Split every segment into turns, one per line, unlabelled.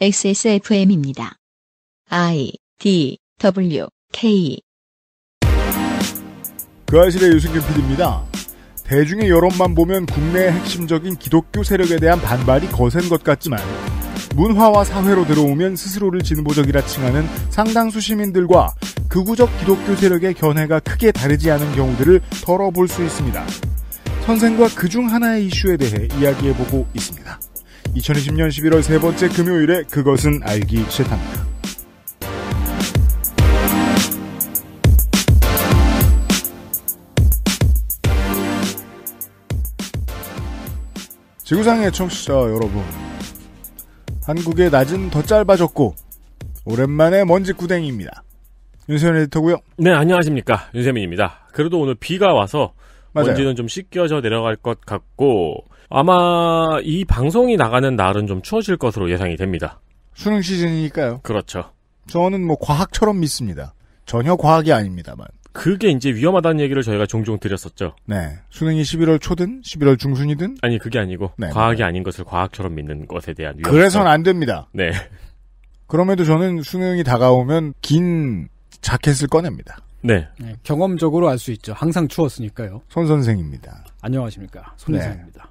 XSFM입니다. I D W K
그 아실의 유승균 PD입니다. 대중의 여론만 보면 국내의 핵심적인 기독교 세력에 대한 반발이 거센 것 같지만 문화와 사회로 들어오면 스스로를 진보적이라 칭하는 상당수 시민들과 극우적 기독교 세력의 견해가 크게 다르지 않은 경우들을 덜어볼 수 있습니다. 선생과 그 중 하나의 이슈에 대해 이야기해보고 있습니다. 2020년 11월 세 번째 금요일에 그것은 알기 싫답니다. 지구상의 청취자 여러분, 한국의 낮은 더 짧아졌고 오랜만에 먼지 구댕입니다 윤세민 에디터고요.
네, 안녕하십니까 윤세민입니다. 그래도 오늘 비가 와서 맞아요. 먼지는 좀 씻겨져 내려갈 것 같고 아마 이 방송이 나가는 날은 좀 추워질 것으로 예상이 됩니다. 수능
시즌이니까요. 그렇죠. 저는 뭐 과학처럼 믿습니다. 전혀 과학이 아닙니다만.
그게 이제 위험하다는 얘기를 저희가 종종 드렸었죠. 네.
수능이 11월 초든 11월 중순이든
아니 그게 아니고 네, 과학이 네. 아닌 것을 과학처럼 믿는 것에 대한
위험. 그래서는안
됩니다. 네. 그럼에도 저는 수능이 다가오면 긴 자켓을 꺼냅니다. 네. 네
경험적으로 알 수 있죠. 항상 추웠으니까요.
손 선생입니다.
안녕하십니까. 손 네.
선생입니다.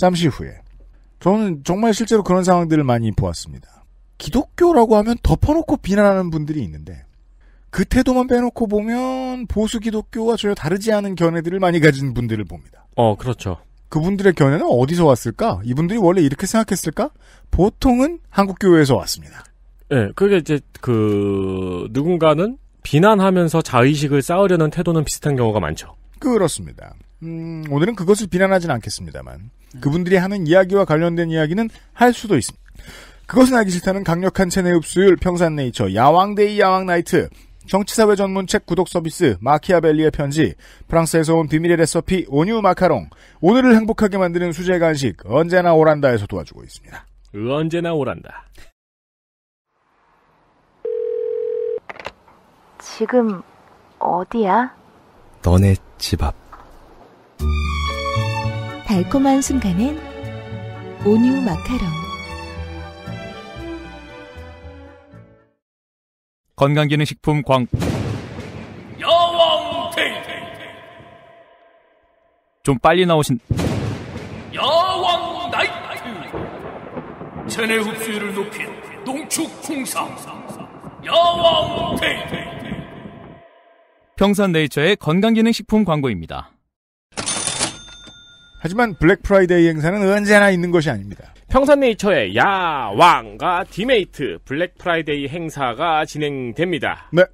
잠시 후에. 저는 정말 실제로 그런 상황들을 많이 보았습니다. 기독교라고 하면 덮어놓고 비난하는 분들이 있는데 그 태도만 빼놓고 보면 보수 기독교와 전혀 다르지 않은 견해들을 많이 가진 분들을 봅니다. 어, 그렇죠. 그분들의 견해는 어디서 왔을까? 이분들이 원래 이렇게 생각했을까? 보통은 한국 교회에서 왔습니다. 예, 네, 그게 이제 그
누군가는 비난하면서 자의식을 쌓으려는 태도는 비슷한 경우가 많죠.
그렇습니다. 음, 오늘은 그것을 비난하진 않겠습니다만 음. 그분들이 하는 이야기와 관련된 이야기는 할 수도 있습니다. 그것은 알기 싫다는 강력한 체내 흡수율, 평산네이처, 야왕데이 야왕나이트, 정치사회 전문 책 구독 서비스, 마키아벨리의 편지, 프랑스에서 온 비밀의 레서피 오뉴 마카롱, 오늘을 행복하게 만드는 수제 간식, 언제나 오란다에서 도와주고 있습니다.
언제나 오란다.
지금 어디야?
너네 집 앞.
달콤한 순간엔 온유 마카롱
건강기능식품 광 여왕 테이테 좀 빨리 나오신 야왕 나이트 체내 흡수율을 높인 농축 홍삼 야왕 테이테
평산네이처의 건강기능식품 광고입니다. 하지만 블랙 프라이데이 행사는 언제나 있는 것이 아닙니다.
평산네이처의 야왕과 디메이트 블랙 프라이데이 행사가 진행됩니다. 네.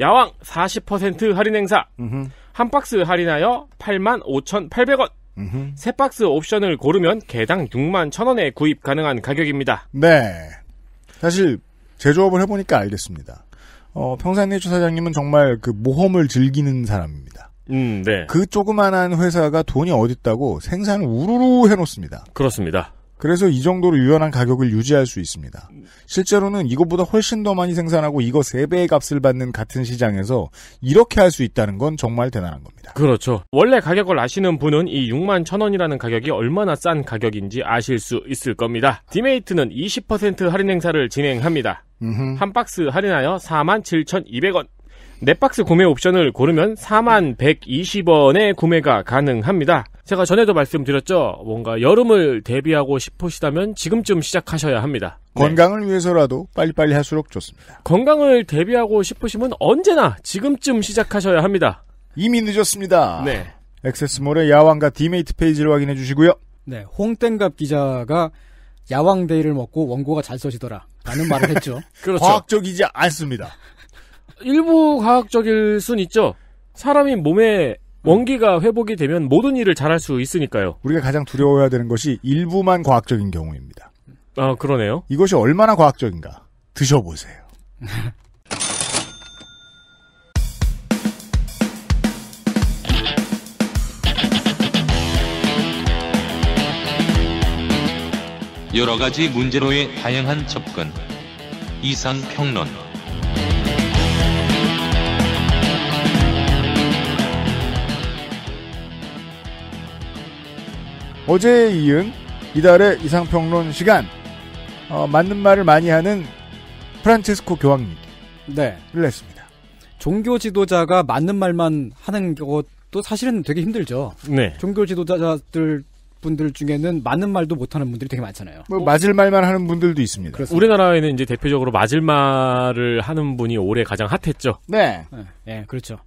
야왕 40% 할인 행사. 음흠. 한 박스 할인하여 85,800원. 음흠. 세 박스 옵션을 고르면 개당 6만 1,000원에 구입 가능한 가격입니다.
네. 사실 제조업을 해보니까 알겠습니다. 어, 평산네이처 사장님은 정말 그 모험을 즐기는 사람입니다. 음, 네. 그 조그만한 회사가 돈이 어딨다고 생산을 우르르 해놓습니다. 그렇습니다. 그래서 이 정도로 유연한 가격을 유지할 수 있습니다. 실제로는 이것보다 훨씬 더 많이 생산하고 이거 3배의 값을 받는 같은 시장에서 이렇게 할 수 있다는 건 정말 대단한 겁니다. 그렇죠. 원래
가격을 아시는 분은 이 6만 천원이라는 가격이 얼마나 싼 가격인지 아실 수 있을 겁니다. 디메이트는 20% 할인 행사를 진행합니다. 음흠. 한 박스 할인하여 4만 7,200원. 넷박스 구매 옵션을 고르면 4만 120원에 구매가 가능합니다. 제가 전에도 말씀드렸죠. 뭔가 여름을 대비하고 싶으시다면 지금쯤 시작하셔야 합니다.
네. 건강을 네. 위해서라도 빨리빨리 할수록 좋습니다. 건강을 대비하고
싶으시면 언제나 지금쯤 시작하셔야 합니다. 이미 늦었습니다. 네.
액세스몰의 야왕과 디메이트 페이지를 확인해 주시고요. 네, 홍땡갑 기자가
야왕데이를 먹고 원고가 잘 써지더라. 라는 말을 했죠.
그렇죠.
과학적이지
않습니다. 일부 과학적일 순 있죠. 사람이 몸에 원기가 회복이 되면 모든 일을 잘할 수 있으니까요.
우리가 가장 두려워해야 되는 것이 일부만 과학적인 경우입니다. 아, 그러네요. 이것이 얼마나 과학적인가 드셔보세요.
여러 가지 문제로의 다양한 접근. 이상 평론.
어제에 이은 이달의 이상평론 시간 어, 맞는 말을 많이 하는 프란체스코 교황님을 네.
냈습니다. 종교 지도자가 맞는 말만 하는 것도 사실은 되게 힘들죠. 네. 종교 지도자들 분들 중에는 맞는 말도 못하는 분들이 되게 많잖아요.
뭐 맞을 말만 하는 분들도 있습니다. 그렇습니다.
우리나라에는 이제 대표적으로 맞을 말을 하는 분이 올해 가장 핫했죠.
네. 네, 네 그렇죠.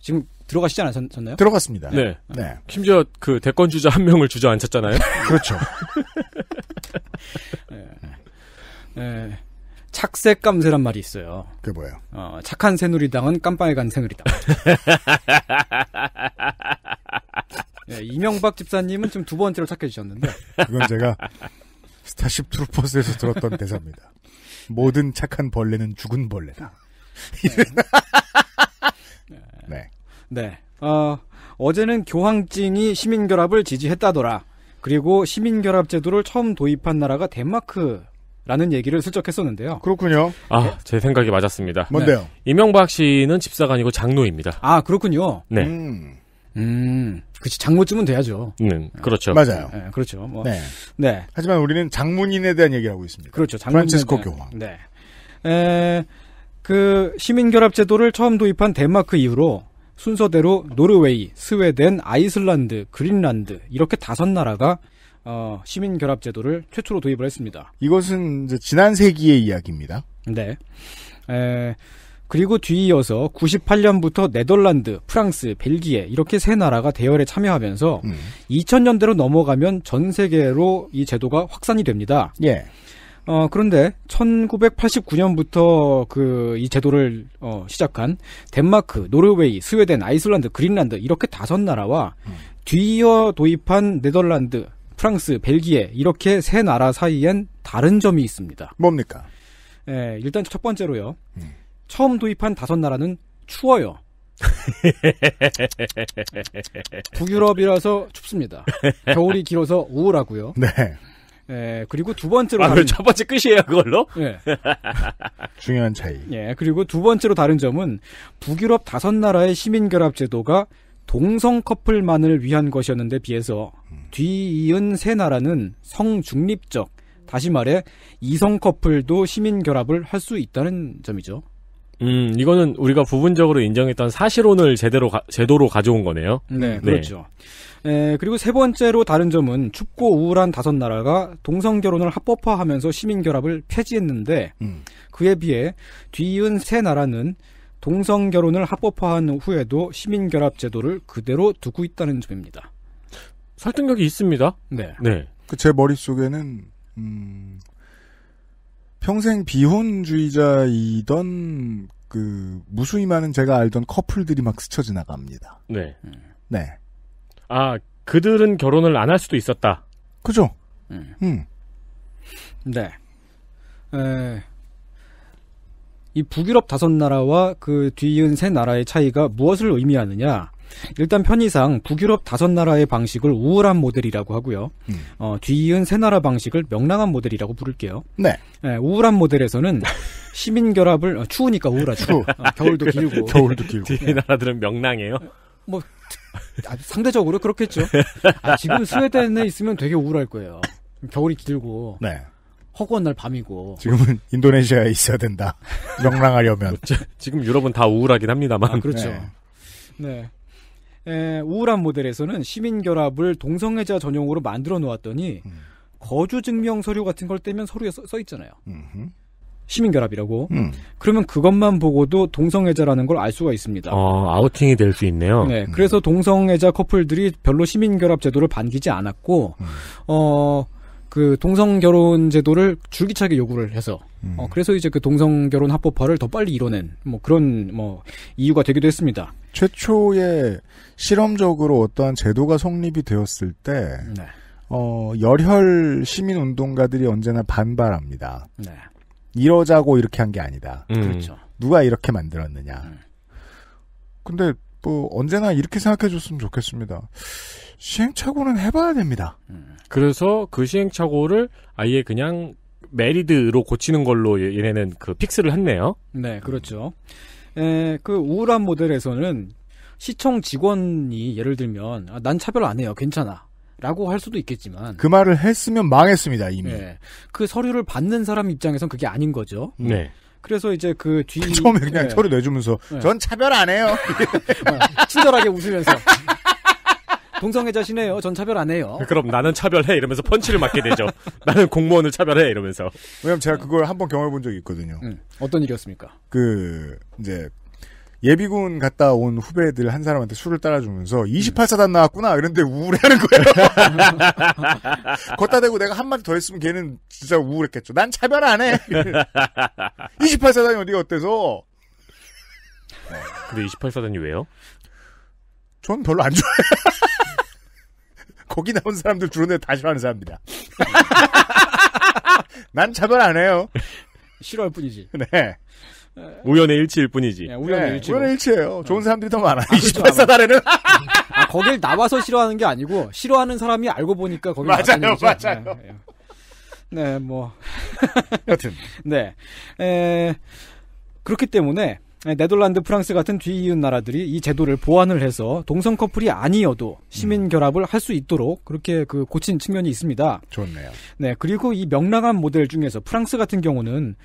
지금 들어가시지 않으셨나요? 들어갔습니다.
네. 네.
심지어 그 대권 주자 한 명을 주저앉혔잖아요. 그렇죠. 네. 네. 착색 감세란 말이 있어요.
그게 뭐예요? 어, 착한 새누리당은 깜빵에간 새누리당. 네, 이명박 집사님은 지금 두 번째로 착해 주셨는데.
그건 제가 스타쉽 트루퍼스에서 들었던 대사입니다. 모든 착한 벌레는 죽은 벌레다. 네. 네.
네. 어, 어제는 교황증이 시민결합을 지지했다더라. 그리고 시민결합 제도를 처음 도입한 나라가 덴마크 라는 얘기를 슬쩍 했었는데요.
그렇군요.
아, 제 생각이 맞았습니다. 뭔데요? 네. 이명박 씨는 집사관이고 장로입니다. 아,
그렇군요.
네. 음.
음 그치, 장모쯤은 돼야죠. 네, 그렇죠. 맞아요. 네, 그렇죠. 뭐, 네.
네. 하지만 우리는 장문인에 대한 얘기를 하고 있습니다. 그렇죠. 프란치스코 교황. 네. 에,
그, 시민결합제도를 처음 도입한 덴마크 이후로 순서대로 노르웨이, 스웨덴, 아이슬란드, 그린란드 이렇게 다섯 나라가 어, 시민 결합 제도를 최초로 도입을 했습니다. 이것은 지난 세기의 이야기입니다. 네. 에, 그리고 뒤이어서 98년부터 네덜란드, 프랑스, 벨기에 이렇게 세 나라가 대열에 참여하면서 음. 2000년대로 넘어가면 전 세계로 이 제도가 확산이 됩니다. 예. 어, 그런데 1989년부터 그 이 제도를 어, 시작한 덴마크, 노르웨이, 스웨덴, 아이슬란드, 그린란드 이렇게 다섯 나라와 음. 뒤이어 도입한 네덜란드, 프랑스, 벨기에 이렇게 세 나라 사이엔 다른 점이 있습니다. 뭡니까? 예, 일단 첫 번째로요. 음. 처음 도입한 다섯 나라는 추워요. 북유럽이라서 춥습니다. 겨울이 길어서 우울하고요. 네. 예, 그리고 두 번째로 아, 다른 첫 번째 끝이에요, 그걸로? 예. 중요한 차이. 예, 그리고 두 번째로 다른 점은 북유럽 다섯 나라의 시민 결합 제도가 동성 커플만을 위한 것이었는데 비해서 뒤이은 세 나라는 성중립적, 다시 말해 이성 커플도 시민 결합을 할 수 있다는 점이죠.
음, 이거는 우리가 부분적으로 인정했던 사실혼을 제대로 가, 제도로 가져온 거네요. 네, 네.
그렇죠. 네. 에, 그리고 세 번째로 다른 점은 춥고 우울한 다섯 나라가 동성 결혼을 합법화하면서 시민 결합을 폐지했는데 음. 그에 비해 뒤은세 나라는 동성 결혼을 합법화한 후에도 시민 결합 제도를 그대로 두고 있다는 점입니다. 설득력이 있습니다. 네.
네. 그 제 머릿속에는 음, 평생 비혼주의자이던 그 무수히 많은 제가 알던 커플들이 막 스쳐 지나갑니다. 네. 음. 네.
아 그들은 결혼을 안 할 수도 있었다.
그죠. 음. 음. 네. 에... 이 북유럽
다섯 나라와 그 뒤이은 세 나라의 차이가 무엇을 의미하느냐? 일단 편의상 북유럽 다섯 나라의 방식을 우울한 모델이라고 하고요. 음. 어, 뒤이은 세 나라 방식을 명랑한 모델이라고 부를게요. 네. 네 우울한 모델에서는 시민 결합을 어, 추우니까
우울하죠. 추. 어, 겨울도 길고. 겨울도 길고. 뒤에 네. 나라들은 명랑해요.
뭐 아, 상대적으로 그렇겠죠. 아, 지금 스웨덴에 있으면 되게 우울할 거예요. 겨울이 길고. 네. 허구한 날 밤이고. 지금은
인도네시아에 있어야 된다. 명랑하려면.
지금 유럽은 다 우울하긴 합니다만.
아, 그렇죠. 네. 네. 우울한 모델에서는 시민결합을 동성애자 전용으로 만들어 놓았더니 음. 거주 증명 서류 같은 걸 떼면 서류에 써, 써 있잖아요. 음흠. 시민결합이라고. 음. 그러면 그것만 보고도 동성애자라는 걸 알 수가 있습니다.
어, 아우팅이 될 수 있네요. 네,
그래서 음. 동성애자 커플들이 별로 시민결합 제도를 반기지 않았고, 음. 어, 그 동성 결혼 제도를 줄기차게 요구를 해서 음. 어, 그래서 이제 그 동성 결혼 합법화를 더 빨리
이뤄낸 뭐 그런 뭐 이유가 되기도 했습니다. 최초의 실험적으로 어떠한 제도가 성립이 되었을 때 네. 어, 열혈 시민 운동가들이 언제나 반발합니다. 네. 이러자고 이렇게 한 게 아니다. 음. 그렇죠. 그렇죠. 누가 이렇게 만들었느냐. 음. 근데 뭐 언제나 이렇게 생각해 줬으면 좋겠습니다. 시행착오는 해봐야 됩니다. 음. 그래서 그 시행착오를
아예 그냥 메리드로 고치는 걸로 예, 얘네는 그 픽스를 했네요.
네,
그렇죠. 에, 그 우울한 모델에서는 시청 직원이 예를 들면 아, 난 차별 안 해요, 괜찮아. 라고 할 수도 있겠지만
그 말을 했으면 망했습니다 이미 네,
그 서류를 받는 사람 입장에선 그게 아닌 거죠 네. 그래서 이제 그 뒤. 그 처음에 그냥 네. 서류
내주면서 네. 전 차별 안 해요. 어, 친절하게 웃으면서
동성애자시네요. 전 차별 안 해요. 그럼 나는 차별해 이러면서 펀치를 맞게 되죠. 나는 공무원을 차별해 이러면서.
왜냐면 제가 그걸 한 번 경험해 본 적이 있거든요. 음, 어떤 일이었습니까? 그 이제 예비군 갔다 온 후배들 한 사람한테 술을 따라주면서 28사단 음. 나왔구나 이런데 우울해하는 거예요. 걷다 대고 내가 한마디 더 했으면 걔는 진짜 우울했겠죠. 난 차별 안 해. 28사단이 어디가 어때서? 근데 28사단이 왜요? 전 별로 안 좋아해요. 거기 나온 사람들 주로내 다 싫어하는 사람입니다. 난 차별 안 해요. 싫어할 뿐이지. 네.
우연의 일치일 뿐이지. 네,
우연의 네, 일치. 우연의
일치예요. 네. 좋은 사람들이 더 많아. 아, 28사 그렇죠. 달에는.
아, 거길 나와서 싫어하는 게 아니고, 싫어하는 사람이 알고 보니까 거기 맞아요, 맞아요. 네, 네, 네 뭐. 여튼. 네. 에, 그렇기 때문에, 네, 네덜란드, 프랑스 같은 뒤이웃 나라들이 이 제도를 보완을 해서 동성 커플이 아니어도 시민 음. 결합을 할 수 있도록 그렇게 그 고친 측면이 있습니다. 좋네요. 네, 그리고 이 명랑한 모델 중에서 프랑스 같은 경우는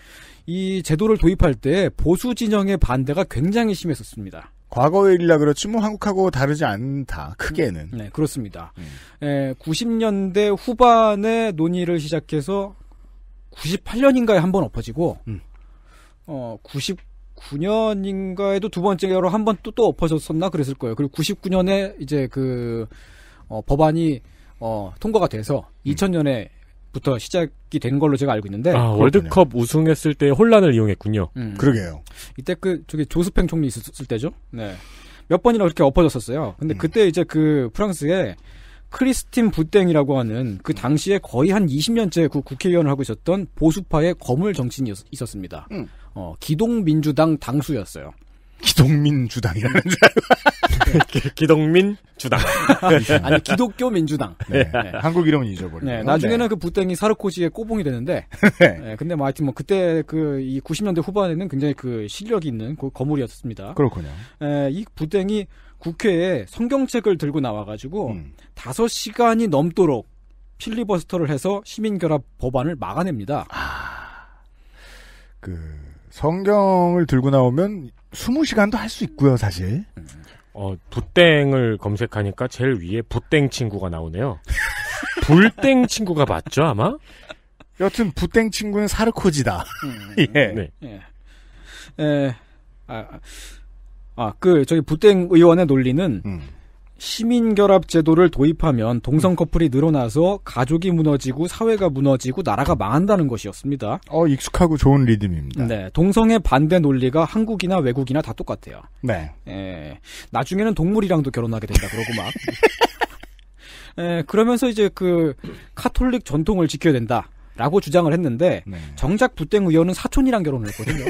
이 제도를 도입할 때 보수 진영의 반대가 굉장히 심했었습니다. 과거의 일이라 그렇지 뭐 한국하고 다르지 않다 음, 크게는 네 그렇습니다. 음. 에, 예, 90년대 후반에 논의를 시작해서 98년인가에 한 번 엎어지고 음. 어 99년인가에도 두 번째로 한 번 또 또 엎어졌었나 그랬을 거예요. 그리고 99년에 이제 그 어, 법안이 어, 통과가 돼서 2000년에 음. 부터 시작이 된 걸로 제가 알고 있는데 아, 월드컵
우승했을 때 혼란을 이용했군요. 음. 그러게요.
이때 그 저기 조스팽 총리 있었을 때죠. 네. 몇 번이나 그렇게 엎어졌었어요. 근데 음. 그때 이제 그 프랑스에 크리스틴 부땡이라고 하는 그 당시에 거의 한 20년째 그 국회의원을 하고 있었던 보수파의 거물 정치인이 있었습니다. 음. 어, 기동민주당 당수였어요.
기동민주당이라는
기동민 주당 아니 기독교 민주당 네. 네, 네. 한국 이름은 잊어버리고 네, 나중에는 네. 그 부땡이 사르코지의 꼬봉이 되는데 네. 근데 뭐 하여튼 뭐 그때 그이 90년대 후반에는 굉장히 그 실력이 있는 그 거물이었습니다 그렇군요 에, 이 부땡이 국회에 성경책을 들고 나와가지고 음. 5시간이 넘도록 필리버스터를 해서 시민결합
법안을 막아냅니다 아...
그 성경을 들고 나오면 20시간도 할 수 있고요, 사실.
어, 붓땡을 검색하니까 제일 위에 붓땡 친구가 나오네요. 불땡 친구가 맞죠, 아마? 여튼 붓땡 친구는 사르코지다. 음. 예. 네. 예. 예.
아, 아, 아, 그 저기 붓땡 의원의 논리는 음. 시민결합 제도를 도입하면 동성 음. 커플이 늘어나서 가족이 무너지고 사회가 무너지고 나라가 망한다는 것이었습니다.
어, 익숙하고 좋은
리듬입니다. 네. 동성의 반대 논리가 한국이나 외국이나 다 똑같아요. 네. 예. 나중에는 동물이랑도 결혼하게 된다 그러고 막. 예, 그러면서 이제 그 카톨릭 전통을 지켜야 된다. 라고 주장을 했는데 네. 정작 부땡 의원은 사촌이랑 결혼을 했거든요.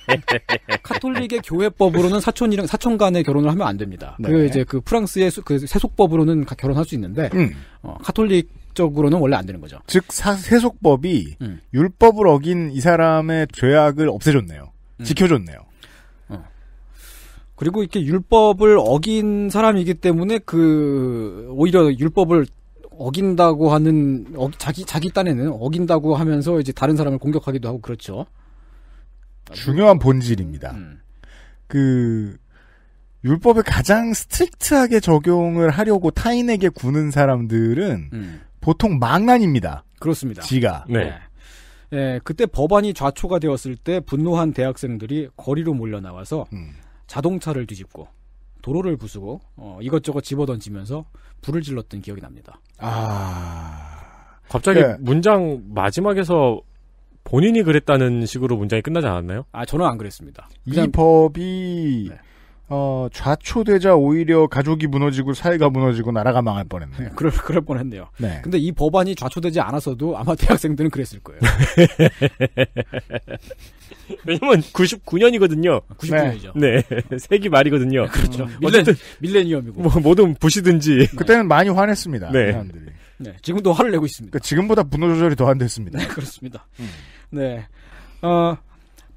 카톨릭의 교회법으로는 사촌이랑 사촌 간에 결혼을 하면 안 됩니다. 네. 그 이제 그 프랑스의 수, 그
세속법으로는 결혼할 수 있는데 음. 어, 카톨릭 적으로는 원래 안 되는 거죠. 즉 사, 세속법이 음. 율법을 어긴 이 사람의 죄악을 없애줬네요. 음. 지켜줬네요. 어. 그리고 이렇게 율법을 어긴 사람이기 때문에
그 오히려 율법을 어긴다고 하는 어, 자기 자기 딴에는 어긴다고 하면서 이제 다른 사람을 공격하기도 하고 그렇죠.
중요한 본질입니다. 음. 그 율법을 가장 스트릭트하게 적용을 하려고 타인에게 구는 사람들은 음. 보통 망난입니다. 그렇습니다. 지가. 네.
예, 그때 법안이 좌초가 되었을 때 분노한 대학생들이 거리로 몰려 나와서 음. 자동차를 뒤집고 도로를 부수고 어, 이것저것 집어던지면서 불을 질렀던 기억이 납니다.
아 갑자기 네. 문장 마지막에서 본인이 그랬다는 식으로 문장이 끝나지 않았나요? 아 저는 안 그랬습니다.
이 법이 네. 어, 좌초되자 오히려 가족이 무너지고 사회가 무너지고 나라가 망할 뻔했네요. 그럴, 그럴 뻔했네요. 네. 근데 이 법안이 좌초되지 않았어도 아마
대학생들은 그랬을 거예요. 왜냐면 99년이거든요.
99년이죠. 네. 네. 세기 말이거든요. 네, 그렇죠. 음, 밀레, 밀레니엄이고. 뭐, 뭐든 부시든지. 네. 그때는 많이 화냈습니다. 네. 사람들이. 네. 지금도 화를 내고 있습니다. 그러니까 지금보다 분노 조절이 더 안 됐습니다. 네,
그렇습니다. 음. 네.
어,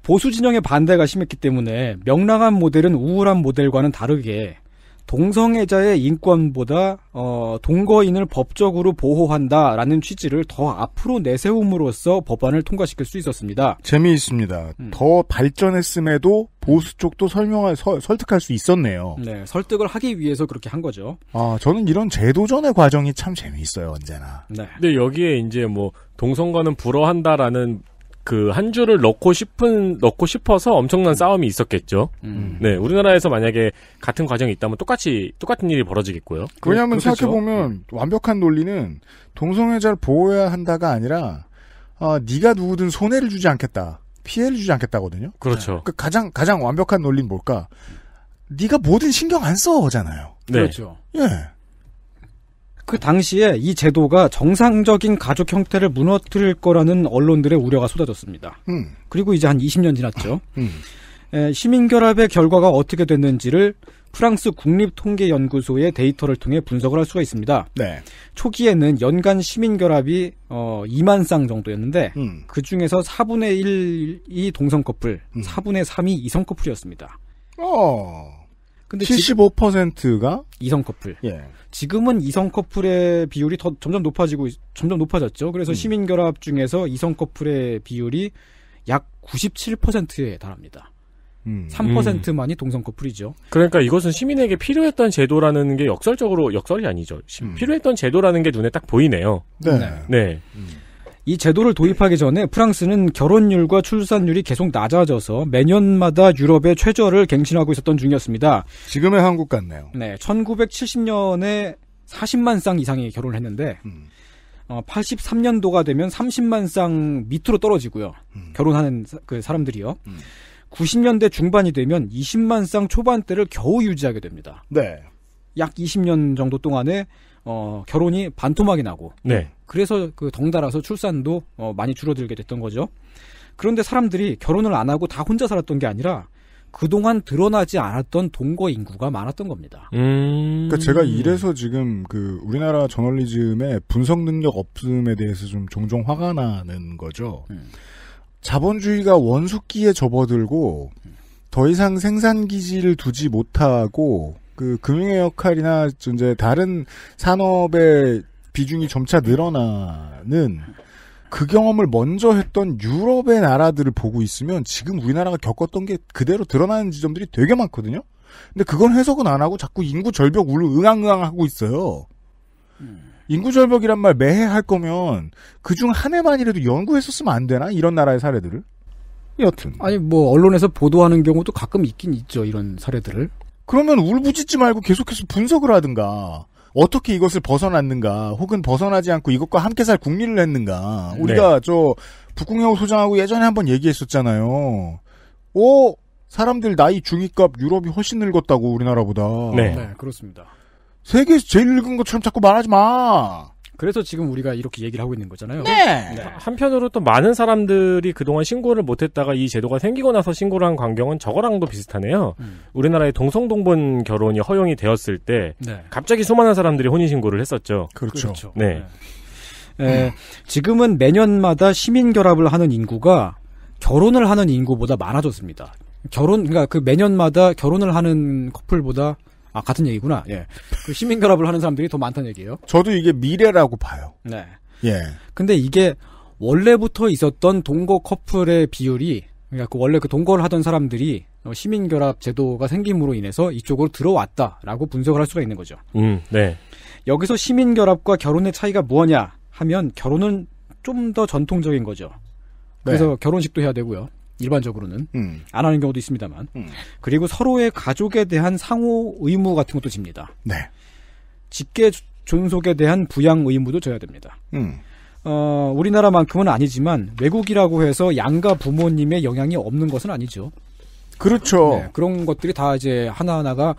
보수 진영의 반대가 심했기
때문에 명랑한 모델은 우울한 모델과는 다르게 동성애자의 인권보다 어, 동거인을 법적으로 보호한다라는 취지를 더 앞으로
내세움으로써 법안을 통과시킬 수 있었습니다. 재미있습니다. 음. 더 발전했음에도 보수 쪽도 설명할 서, 설득할 수 있었네요.
네, 설득을 하기 위해서 그렇게 한 거죠.
아, 저는 이런 제도전의 과정이 참 재미있어요, 언제나.
네. 근데 여기에 이제 뭐 동성과는 불어한다라는 그한 줄을 넣고 싶은 넣고 싶어서 엄청난 싸움이 있었겠죠. 음. 네, 우리나라에서 만약에 같은 과정이 있다면 똑같이 똑같은 일이 벌어지겠고요. 네, 왜냐하면 생각해 보면
네. 완벽한 논리는 동성애자를 보호해야 한다가 아니라 아, 네가 누구든 손해를 주지 않겠다, 피해를 주지 않겠다거든요. 그렇죠. 그 가장 가장 완벽한 논리는 뭘까? 네가 뭐든 신경 안 써잖아요. 네. 그렇죠. 예.
그 당시에 이 제도가 정상적인 가족 형태를 무너뜨릴 거라는 언론들의 우려가 쏟아졌습니다. 음. 그리고 이제 한 20년 지났죠. 음. 에, 시민결합의 결과가 어떻게 됐는지를 프랑스 국립통계연구소의 데이터를 통해 분석을 할 수가 있습니다. 네. 초기에는 연간 시민결합이 어, 2만 쌍 정도였는데 음. 그 중에서 4분의 1이 동성 커플, 4분의 음. 3이 이성 커플이었습니다. 어. 근데 75%가 이성 커플. 예. 지금은 이성 커플의 비율이 더 점점 높아지고 점점 높아졌죠. 그래서 음. 시민 결합 중에서 이성 커플의 비율이 약 97%에 달합니다.
음. 3%만이
동성 커플이죠.
그러니까 이것은 시민에게 필요했던 제도라는 게 역설적으로 역설이 아니죠. 음. 필요했던 제도라는 게 눈에 딱 보이네요. 네. 네. 네. 음.
이 제도를 도입하기 전에 프랑스는 결혼율과 출산율이 계속 낮아져서 매년마다 유럽의 최저를 갱신하고 있었던 중이었습니다. 지금의 한국 같네요. 네, 1970년에 40만 쌍 이상이 결혼을 했는데 음. 어, 83년도가 되면 30만 쌍 밑으로 떨어지고요. 음. 결혼하는 사, 그 사람들이요. 음. 90년대 중반이 되면 20만 쌍 초반대를 겨우 유지하게 됩니다. 네. 약 20년 정도 동안에 어, 결혼이 반토막이 나고 네. 그래서 그 덩달아서 출산도 어, 많이 줄어들게 됐던 거죠. 그런데 사람들이 결혼을 안 하고 다 혼자 살았던 게 아니라 그동안 드러나지 않았던 동거 인구가 많았던 겁니다.
음... 그러니까 제가 이래서 지금 그 우리나라 저널리즘의 분석 능력 없음에 대해서 좀 종종 화가 나는 거죠. 음. 자본주의가 원숙기에 접어들고 더 이상 생산 기지를 두지 못하고 그 금융의 역할이나 이제 다른 산업의 비중이 점차 늘어나는 그 경험을 먼저 했던 유럽의 나라들을 보고 있으면 지금 우리나라가 겪었던 게 그대로 드러나는 지점들이 되게 많거든요. 근데 그건 해석은 안 하고 자꾸 인구 절벽 우르 응앙응앙 하고 있어요. 인구 절벽이란 말 매해 할 거면 그중 한 해만이라도 연구했었으면 안 되나 이런 나라의 사례들을. 여튼 아니 뭐 언론에서 보도하는 경우도 가끔 있긴 있죠 이런 사례들을. 그러면 울부짖지 말고 계속해서 분석을 하든가 어떻게 이것을 벗어났는가, 혹은 벗어나지 않고 이것과 함께 살 국리를 했는가. 우리가 네. 저 북궁여우 소장하고 예전에 한번 얘기했었잖아요. 오 사람들 나이 중위값 유럽이 훨씬 늙었다고 우리나라보다. 네, 네 그렇습니다. 세계에서 제일 늙은 것처럼 자꾸 말하지 마.
그래서 지금 우리가 이렇게 얘기를 하고 있는 거잖아요. 네. 네. 한편으로 또 많은 사람들이 그동안 신고를 못했다가 이 제도가 생기고 나서 신고를 한 광경은 저거랑도 비슷하네요. 음. 우리나라의 동성동본 결혼이 허용이 되었을 때 네. 갑자기 수많은 사람들이 혼인 신고를 했었죠. 그렇죠. 그렇죠. 네. 네. 에, 지금은
매년마다 시민 결합을 하는 인구가 결혼을 하는 인구보다 많아졌습니다. 결혼 그러니까 그 매년마다 결혼을 하는 커플보다 아 같은 얘기구나. 예. 그 시민 결합을 하는 사람들이 더 많다는 얘기예요. 저도 이게 미래라고 봐요. 네. 예. 근데 이게 원래부터 있었던 동거 커플의 비율이 그러니까 그 원래 그 동거를 하던 사람들이 시민 결합 제도가 생김으로 인해서 이쪽으로 들어왔다라고 분석을 할 수가 있는 거죠. 음, 네. 여기서 시민 결합과 결혼의 차이가 뭐냐 하면 결혼은 좀 더 전통적인 거죠. 그래서 네. 결혼식도 해야 되고요. 일반적으로는 음. 안 하는 경우도 있습니다만 음. 그리고 서로의 가족에 대한 상호 의무 같은 것도 집니다. 네. 직계 존속에 대한 부양 의무도 져야 됩니다. 음. 어, 우리나라만큼은 아니지만 외국이라고 해서 양가 부모님의 영향이 없는 것은 아니죠. 그렇죠. 네, 그런 것들이 다 이제 하나하나가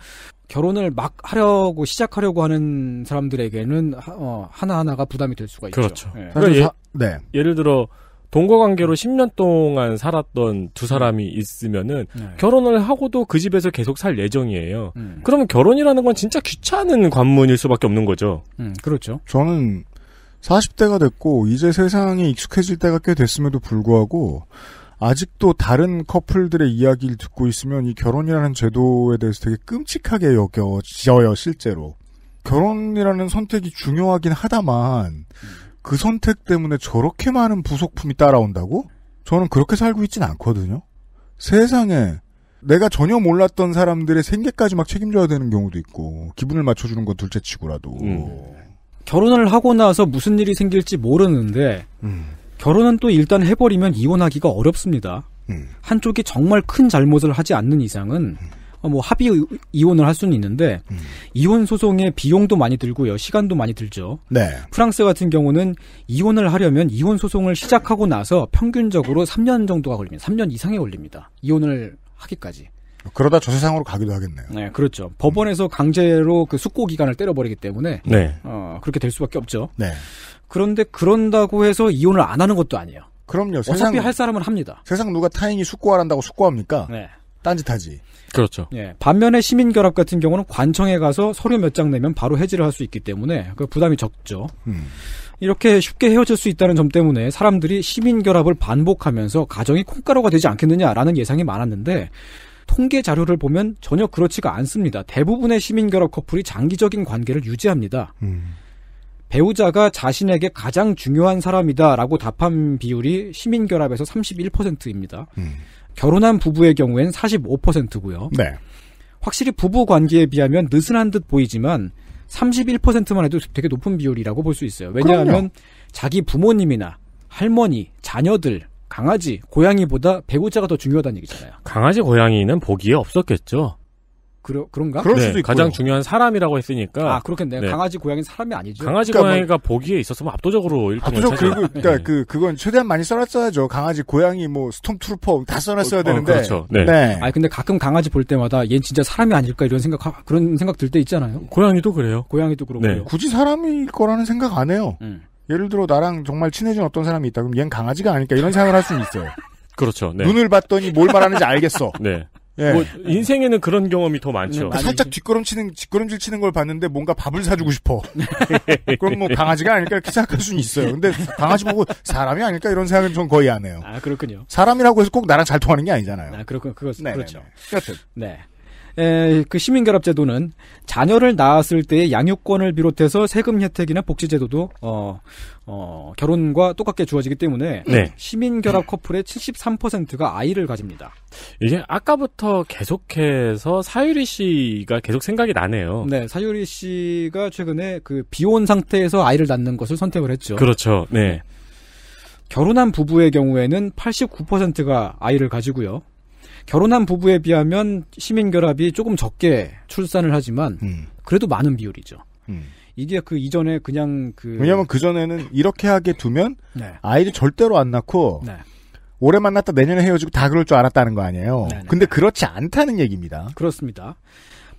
결혼을 막 하려고 시작하려고 하는 사람들에게는 하, 어, 하나하나가 부담이 될 수가 있죠. 그렇죠. 네. 그러니까, 그러니까 예, 예, 네.
예를 들어 동거 관계로 10년 동안 살았던 두 사람이 음. 있으면은 네. 결혼을 하고도 그 집에서 계속 살 예정이에요. 음. 그러면 결혼이라는 건 진짜 귀찮은 관문일 수밖에 없는 거죠.
음, 그렇죠. 저는 40대가 됐고 이제 세상에 익숙해질 때가 꽤 됐음에도 불구하고 아직도 다른 커플들의 이야기를 듣고 있으면 이 결혼이라는 제도에 대해서 되게 끔찍하게 여겨져요, 실제로. 결혼이라는 선택이 중요하긴 하다만, 음. 그 선택 때문에 저렇게 많은 부속품이 따라온다고? 저는 그렇게 살고 있진 않거든요. 세상에 내가 전혀 몰랐던 사람들의 생계까지 막 책임져야 되는 경우도 있고 기분을 맞춰주는 건 둘째치고라도 음.
결혼을 하고 나서 무슨 일이 생길지 모르는데 음. 결혼은 또 일단 해버리면 이혼하기가 어렵습니다. 음. 한쪽이 정말 큰 잘못을 하지 않는 이상은 음. 어, 뭐 합의 이혼을 할 수는 있는데 음. 이혼 소송에 비용도 많이 들고요. 시간도 많이 들죠. 네. 프랑스 같은 경우는 이혼을 하려면 이혼 소송을 시작하고 나서 평균적으로 3년 정도가 걸립니다. 3년 이상이 걸립니다. 이혼을 하기까지.
그러다 저세상으로 가기도 하겠네요.
네, 그렇죠. 법원에서 음. 강제로 그 숙고 기간을 때려버리기 때문에 네. 어, 그렇게 될 수밖에 없죠. 네. 그런데 그런다고 해서 이혼을 안 하는 것도 아니에요. 그럼요. 어차피 세상, 할 사람은 합니다. 세상 누가 타인이 숙고하란다고 숙고합니까? 네. 딴짓하지. 그렇죠. 예. 반면에 시민결합 같은 경우는 관청에 가서 서류 몇 장 내면 바로 해지를 할 수 있기 때문에 그 부담이 적죠. 음. 이렇게 쉽게 헤어질 수 있다는 점 때문에 사람들이 시민결합을 반복하면서 가정이 콩가루가 되지 않겠느냐라는 예상이 많았는데 통계 자료를 보면 전혀 그렇지가 않습니다. 대부분의 시민결합 커플이 장기적인 관계를 유지합니다. 음. 배우자가 자신에게 가장 중요한 사람이다라고 답한 비율이 시민결합에서 31%입니다. 음. 결혼한 부부의 경우엔 45%고요. 네. 확실히 부부 관계에 비하면 느슨한 듯 보이지만 31%만 해도 되게 높은 비율이라고 볼 수 있어요. 왜냐하면 그럼요. 자기 부모님이나 할머니, 자녀들, 강아지, 고양이보다 배우자가 더 중요하다는 얘기잖아요.
강아지, 고양이는 보기에 없었겠죠. 그러, 그런가? 그럴 네, 수도 있고 가장 중요한 사람이라고 했으니까. 아 그렇겠네요. 네.
강아지
고양이 사람이 아니죠. 강아지 그러니까 뭐 고양이가
뭐, 보기에 있었으면 압도적으로 1등을 차지. 그리고 네.
그러니까 네.
그 그건 최대한 많이 써놨어야죠. 강아지 고양이 뭐 스톰트루퍼 다 써놨어야 어, 어 되는데. 어, 그렇죠. 네. 네. 아니 근데
가끔 강아지 볼 때마다 얘는 진짜 사람이 아닐까 이런 생각 그런 생각 들 때 있잖아요. 고양이도 그래요. 고양이도
그렇고요. 네. 굳이 사람일 거라는 생각 안 해요. 음. 예를 들어 나랑 정말 친해진 어떤 사람이 있다 그럼 얘는 강아지가 아닐까 이런 생각을 할 수는 있어요.
그렇죠. 네. 눈을
봤더니 뭘 말하는지 알겠어.
네. 예. 뭐 인생에는 그런 경험이 더 많죠. 네, 살짝
뒷걸음치는 뒷걸음질 치는 걸 봤는데 뭔가 밥을 사주고 싶어. 그럼 뭐 강아지가 아닐까 이렇게 생각할 수는 있어요. 근데 강아지 보고 사람이 아닐까 이런 생각은 전 거의 안 해요. 아 그렇군요. 사람이라고 해서 꼭 나랑 잘 통하는 게 아니잖아요. 아 그렇군 그것, 네, 네, 그렇죠. 그렇 네. 네.
에, 그 시민결합제도는 자녀를 낳았을 때의 양육권을 비롯해서 세금 혜택이나 복지제도도 어, 어, 결혼과 똑같게 주어지기 때문에 네. 시민결합 커플의 73%가 아이를 가집니다.
이게 아까부터 계속해서 사유리 씨가 계속 생각이 나네요.
네, 사유리 씨가 최근에 그 비혼 상태에서 아이를 낳는 것을 선택을 했죠. 그렇죠. 네. 네. 결혼한 부부의 경우에는 89%가 아이를 가지고요. 결혼한 부부에 비하면 시민결합이 조금 적게 출산을 하지만 음. 그래도 많은 비율이죠. 음. 이게 그 이전에 그냥 그
왜냐하면 그 전에는 이렇게 하게 두면 네. 아이를 절대로 안 낳고 네. 올해 만났다 내년에 헤어지고 다 그럴 줄 알았다는 거 아니에요. 네네. 네. 근데 그렇지 않다는 얘기입니다. 그렇습니다.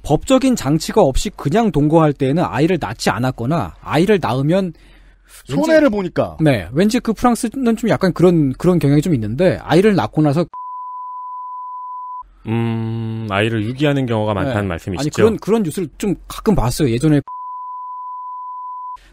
법적인 장치가 없이 그냥 동거할 때에는 아이를
낳지 않았거나 아이를 낳으면 손해를 왠지, 보니까. 네, 왠지 그 프랑스는 좀 약간 그런 그런 경향이 좀 있는데 아이를 낳고 나서
음, 아이를 유기하는 경우가 네. 많다는 네. 말씀이시죠? 아니 그런
그런 뉴스를 좀 가끔 봤어요. 예전에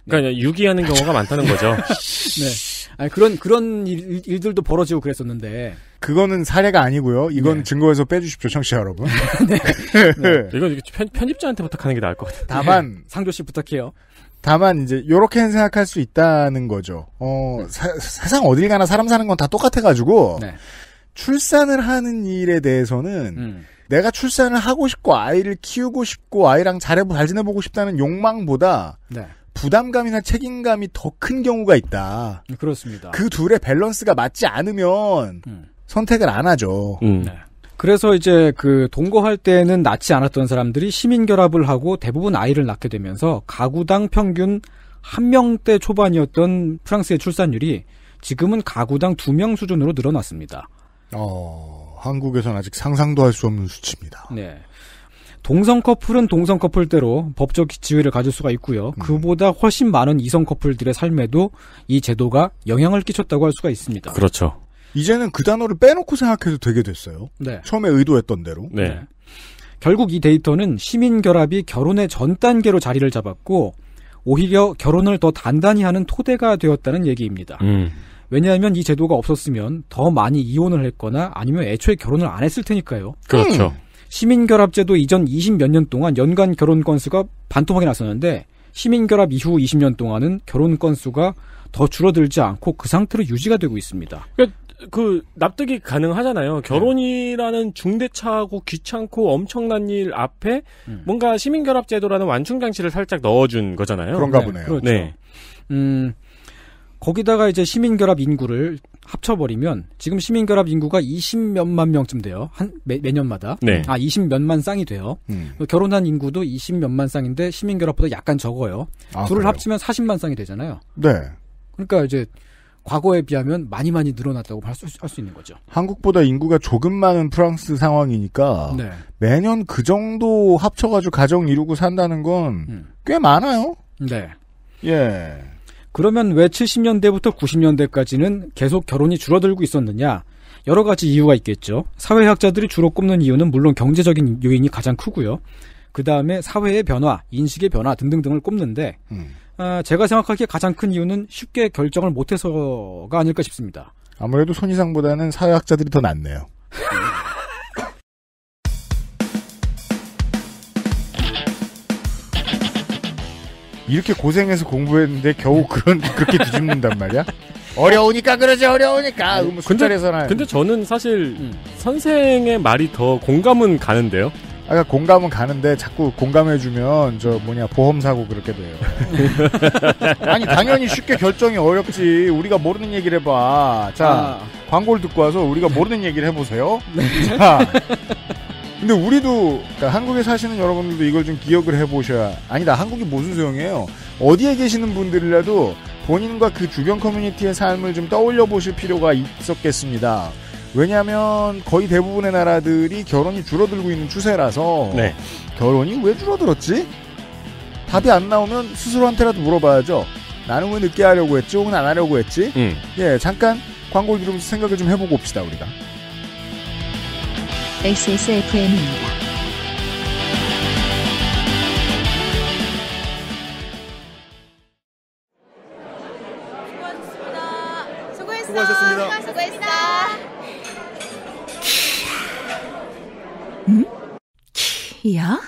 그러니까 유기하는 경우가 많다는 거죠.
네. 아니 그런 그런 일, 일들도 벌어지고 그랬었는데 그거는 사례가 아니고요. 이건 네. 증거에서 빼주십시오, 청취자 여러분. 네. 네. 이건
편, 집자한테 부탁하는 게 나을 것 같아요. 다만 네. 상조 씨
부탁해요. 다만 이제 요렇게는 생각할 수 있다는 거죠. 어 사, 네. 세상 어딜 가나 사람 사는 건 다 똑같아 가지고 네. 출산을 하는 일에 대해서는 음. 내가 출산을 하고 싶고 아이를 키우고 싶고 아이랑 잘해보 잘 지내보고 싶다는 욕망보다 네. 부담감이나 책임감이 더 큰 경우가 있다. 네, 그렇습니다. 그 둘의 밸런스가 맞지 않으면 음. 선택을 안 하죠. 음. 네. 그래서 이제
그 동거할 때는 에 낳지 않았던 사람들이 시민 결합을 하고 대부분 아이를 낳게 되면서 가구당 평균 한 명대 초반이었던 프랑스의 출산율이 지금은 가구당 두 명 수준으로 늘어났습니다.
어, 한국에선 아직 상상도 할 수 없는
수치입니다. 네. 동성 커플은 동성 커플대로 법적 지위를 가질 수가 있고요. 음. 그보다 훨씬 많은 이성 커플들의 삶에도 이 제도가 영향을 끼쳤다고 할 수가 있습니다. 그렇죠. 이제는 그 단어를 빼놓고 생각해도 되게 됐어요. 네. 처음에 의도했던 대로. 네. 네. 결국 이 데이터는 시민 결합이 결혼의 전 단계로 자리를 잡았고 오히려 결혼을 더 단단히 하는 토대가 되었다는 얘기입니다. 음. 왜냐하면 이 제도가 없었으면 더 많이 이혼을 했거나 아니면 애초에 결혼을 안 했을 테니까요. 그렇죠. 음. 시민결합제도 이전 20몇 년 동안 연간 결혼 건수가 반토막이 났었는데 시민결합 이후 20년 동안은 결혼 건수가 더 줄어들지 않고 그 상태로 유지가 되고 있습니다.
그러니까 그 납득이 가능하잖아요. 네. 결혼이라는 중대차고 귀찮고 엄청난 일 앞에 음. 뭔가 시민결합제도라는 완충장치를 살짝 넣어준 거잖아요. 그런가 네, 보네요. 그렇죠. 네.
음, 거기다가 이제 시민결합 인구를 합쳐버리면 지금 시민결합 인구가 20몇만 명쯤 돼요. 한 매, 년마다 네. 아, 20몇만 쌍이 돼요. 음. 그 결혼한 인구도 20몇만 쌍인데 시민결합보다 약간 적어요. 아, 둘을 그래요? 합치면 40만 쌍이 되잖아요. 네. 그러니까 이제 과거에 비하면 많이 많이 늘어났다고 할수 할 수 있는 거죠.
한국보다 인구가 조금 많은 프랑스 상황이니까 네. 매년 그 정도 합쳐가지고 가정 이루고 산다는 건꽤 음. 많아요. 네. 예. 그러면 왜 70년대부터 90년대까지는
계속 결혼이 줄어들고 있었느냐? 여러 가지 이유가 있겠죠. 사회학자들이 주로 꼽는 이유는 물론 경제적인 요인이 가장 크고요. 그 다음에 사회의 변화, 인식의 변화 등등등을 꼽는데, 음. 아, 제가 생각하기에 가장 큰 이유는 쉽게 결정을 못해서가 아닐까 싶습니다.
아무래도 손이상보다는 사회학자들이 더 낫네요. 이렇게 고생해서 공부했는데 겨우 네. 그런 그렇게 뒤집는단 말이야? 어려우니까 그러지 어려우니까 아니, 근데, 근데 저는 사실 음. 선생의 말이 더 공감은 가는데요. 아까 그러니까 공감은 가는데 자꾸 공감해주면 저 뭐냐 보험 사고 그렇게 돼요. 아니 당연히 쉽게 결정이 어렵지. 우리가 모르는 얘기를 해봐. 자 아. 광고를 듣고 와서 우리가 네. 모르는 얘기를 해보세요. 네. 자 근데 우리도 그러니까 한국에 사시는 여러분들도 이걸 좀 기억을 해보셔야 아니다 한국이 무슨 소용이에요 어디에 계시는 분들이라도 본인과 그 주변 커뮤니티의 삶을 좀 떠올려 보실 필요가 있었겠습니다 왜냐하면 거의 대부분의 나라들이 결혼이 줄어들고 있는 추세라서 네. 결혼이 왜 줄어들었지? 답이 안 나오면 스스로한테라도 물어봐야죠. 나는 왜 늦게 하려고 했지? 혹은 안 하려고 했지? 음. 예, 잠깐 광고를 들으면서 생각을 좀 해보고 옵시다 우리가.
XSFM입니다. 수고하셨습니다. 수고하셨습니다. 수고했어. 키야?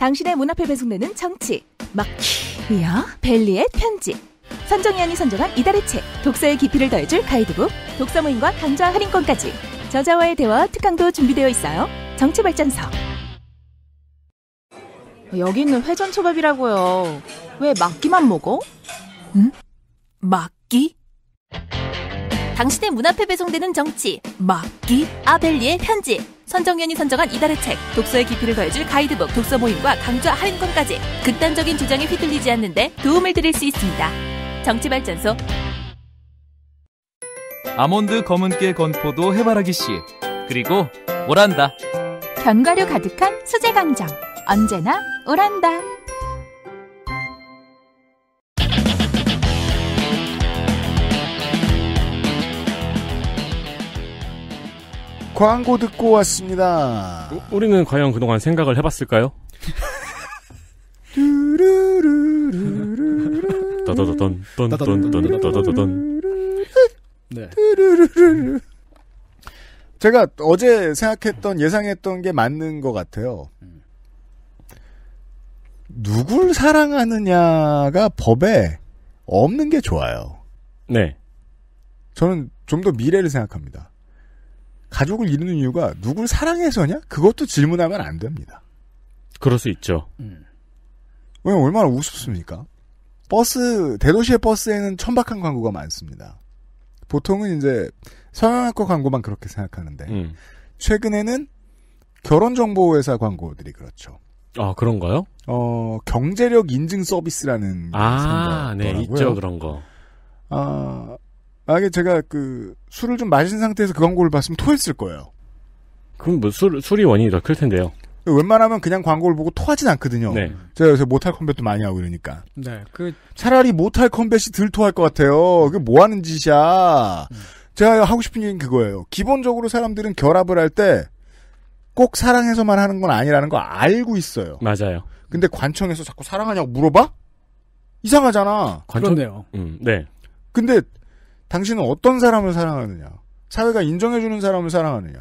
당신의 문 앞에 배송되는 정치 막키야 벨리의 편지 선정위원이 선정한 이달의 책 독서의 깊이를 더해줄 가이드북 독서 모임과 강좌 할인권까지 저자와의 대화 특강도 준비되어 있어요. 정치발전서. 여기 는 회전초밥이라고요. 왜 막기만 먹어? 응? 막기? 당신의 문 앞에 배송되는 정치. 막기? 아벨리의 편지. 선정연이 선정한 이달의 책, 독서의 깊이를 더해줄 가이드북, 독서 모임과 강좌 할인권까지 극단적인 주장에 휘둘리지 않는데 도움을 드릴 수 있습니다. 정치발전소
아몬드 검은깨 건포도 해바라기 씨 그리고
오란다 견과류 가득한 수제 강정 언제나 오란다
광고 듣고 왔습니다.
우리는 과연 그동안 생각을 해봤을까요?
네. 뚜루루루 제가 어제 생각했던 예상했던 게 맞는 것 같아요. 음. 누굴 사랑하느냐가 법에 없는 게 좋아요. 네. 저는 좀 더 미래를 생각합니다. 가족을 이루는 이유가 누굴 사랑해서냐? 그것도 질문하면 안 됩니다. 그럴 수 있죠. 음. 왜 얼마나 우습습니까? 버스 대도시의 버스에는 천박한 광고가 많습니다. 보통은 이제 성형학과 광고만 그렇게 생각하는데 음. 최근에는 결혼정보회사 광고들이 그렇죠. 아 그런가요? 어 경제력 인증 서비스라는 아 네 있죠 그런 거. 아 아, 이게 제가 그 술을 좀 마신 상태에서 그 광고를 봤으면 토했을 거예요. 그럼 뭐 술, 술이 원인이 더 클 텐데요. 웬만하면 그냥 광고를 보고 토하진 않거든요. 네. 제가 요새 모탈 컴뱃도 많이 하고 이러니까. 네. 그 차라리 모탈 컴뱃이 들 토할 것 같아요. 그게 뭐 하는 짓이야. 음. 제가 하고 싶은 얘기는 그거예요. 기본적으로 사람들은 결합을 할 때 꼭 사랑해서만 하는 건 아니라는 거 알고 있어요. 맞아요. 근데 관청에서 자꾸 사랑하냐고 물어봐? 이상하잖아. 관청... 그렇네요. 음, 네. 근데 당신은 어떤 사람을 사랑하느냐? 사회가 인정해주는 사람을 사랑하느냐?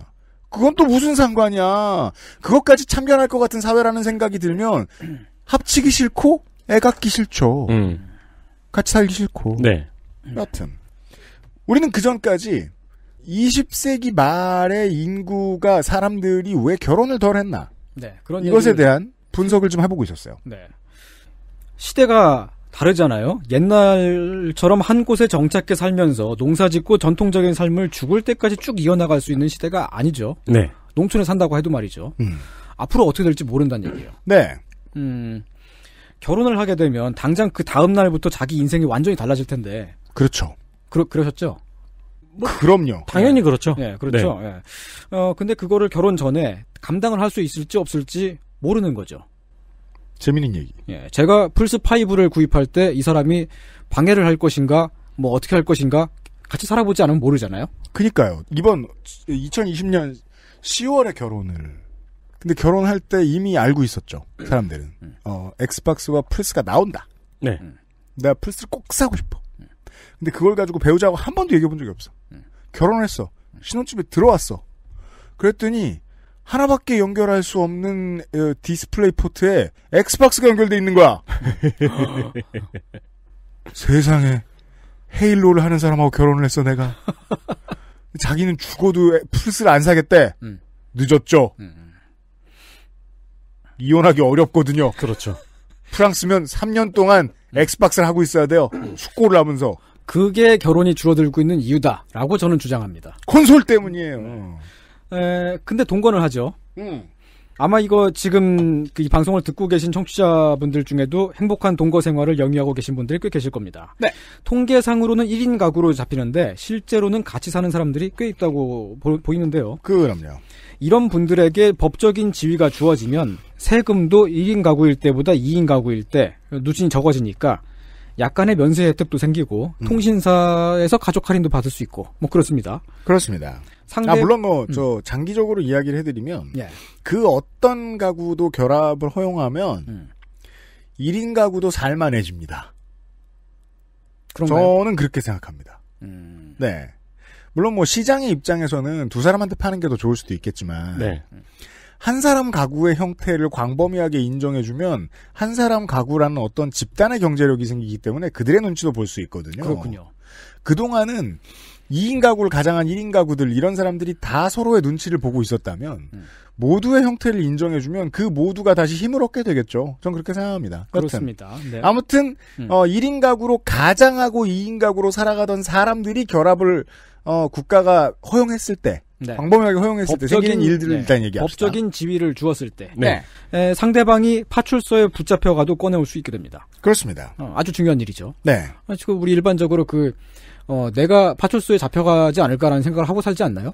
그건 또 무슨 상관이야. 그것까지 참견할 것 같은 사회라는 생각이 들면 합치기 싫고 애 갖기 싫죠. 음. 같이 살기 싫고. 네. 여튼 우리는 그 전까지 20세기 말에 인구가 사람들이 왜 결혼을 덜 했나?
네. 그런 이것에 얘기를... 대한
분석을 좀 해보고 있었어요.
네. 시대가 다르잖아요. 옛날처럼 한 곳에 정착해 살면서 농사짓고 전통적인 삶을 죽을 때까지 쭉 이어나갈 수 있는 시대가 아니죠. 네. 농촌에 산다고 해도 말이죠. 음. 앞으로 어떻게 될지 모른다는 얘기예요. 네. 음. 결혼을 하게 되면 당장 그 다음 날부터 자기 인생이 완전히 달라질 텐데. 그렇죠. 그러, 그러셨죠?
뭐, 그럼요. 당연히 네. 그렇죠. 네, 네 그렇죠. 네.
네. 어, 근데 그거를 결혼 전에 감당을 할 수 있을지 없을지 모르는 거죠. 재미있는 얘기. 예, 제가 플스 5를 구입할 때 이 사람이 방해를 할 것인가, 뭐 어떻게 할 것인가
같이 살아보지 않으면 모르잖아요. 그니까요. 이번 2020년 10월에 결혼을. 근데 결혼할 때 이미 알고 있었죠. 사람들은. 음. 어, 엑스박스와 플스가 나온다. 네. 음. 내가 플스를 꼭 사고 싶어. 근데 그걸 가지고 배우자하고 한 번도 얘기해 본 적이 없어. 음. 결혼했어. 신혼집에 들어왔어. 그랬더니 하나밖에 연결할 수 없는 어, 디스플레이 포트에 엑스박스가 연결돼 있는 거야. 세상에 헤일로를 하는 사람하고 결혼을 했어 내가. 자기는 죽어도 플스를 안 사겠대. 음. 늦었죠. 음. 음. 이혼하기 어렵거든요. 그렇죠. 프랑스면 3년 동안 음. 엑스박스를 하고 있어야 돼요. 숙고를 하면서. 그게 결혼이 줄어들고 있는 이유다라고 저는 주장합니다. 콘솔 때문이에요. 음. 에, 근데
동거를 하죠. 음. 아마 이거 지금 그 이 방송을 듣고 계신 청취자분들 중에도 행복한 동거 생활을 영위하고 계신 분들이 꽤 계실 겁니다. 네. 통계상으로는 1인 가구로 잡히는데 실제로는 같이 사는 사람들이 꽤 있다고 보, 이는데요 그럼요. 이런 분들에게 법적인 지위가 주어지면 세금도 1인 가구일 때보다 2인 가구일 때 누진이 적어지니까 약간의 면세 혜택도 생기고 음. 통신사에서
가족 할인도 받을 수 있고 뭐 그렇습니다. 그렇습니다. 상대... 아, 물론 뭐저 음. 장기적으로 이야기를 해드리면 예. 그 어떤 가구도 결합을 허용하면 음. 1인 가구도 살만해집니다. 그런가요? 저는 그렇게 생각합니다. 음. 네. 물론 뭐 시장의 입장에서는 두 사람한테 파는 게 더 좋을 수도 있겠지만 네. 한 사람 가구의 형태를 광범위하게 인정해주면 한 사람 가구라는 어떤 집단의 경제력이 생기기 때문에 그들의 눈치도 볼 수 있거든요. 그렇군요. 그동안은 2인 가구를 가장한 1인 가구들 이런 사람들이 다 서로의 눈치를 보고 있었다면 음. 모두의 형태를 인정해주면 그 모두가 다시 힘을 얻게 되겠죠. 전 그렇게 생각합니다. 그렇습니다. 네. 아무튼 음. 어, 1인 가구로 가장하고 2인 가구로 살아가던 사람들이 결합을 어, 국가가 허용했을 때 네. 광범위하게 허용했을 때 생기는 일들을
네. 일단 얘기합시다. 법적인 지위를 주었을 때 네. 에, 상대방이 파출소에 붙잡혀가도 꺼내올 수 있게 됩니다. 그렇습니다. 어, 아주 중요한 일이죠. 네. 아, 지금 우리 일반적으로 그 어, 내가 파출소에 잡혀가지 않을까라는 생각을 하고 살지 않나요?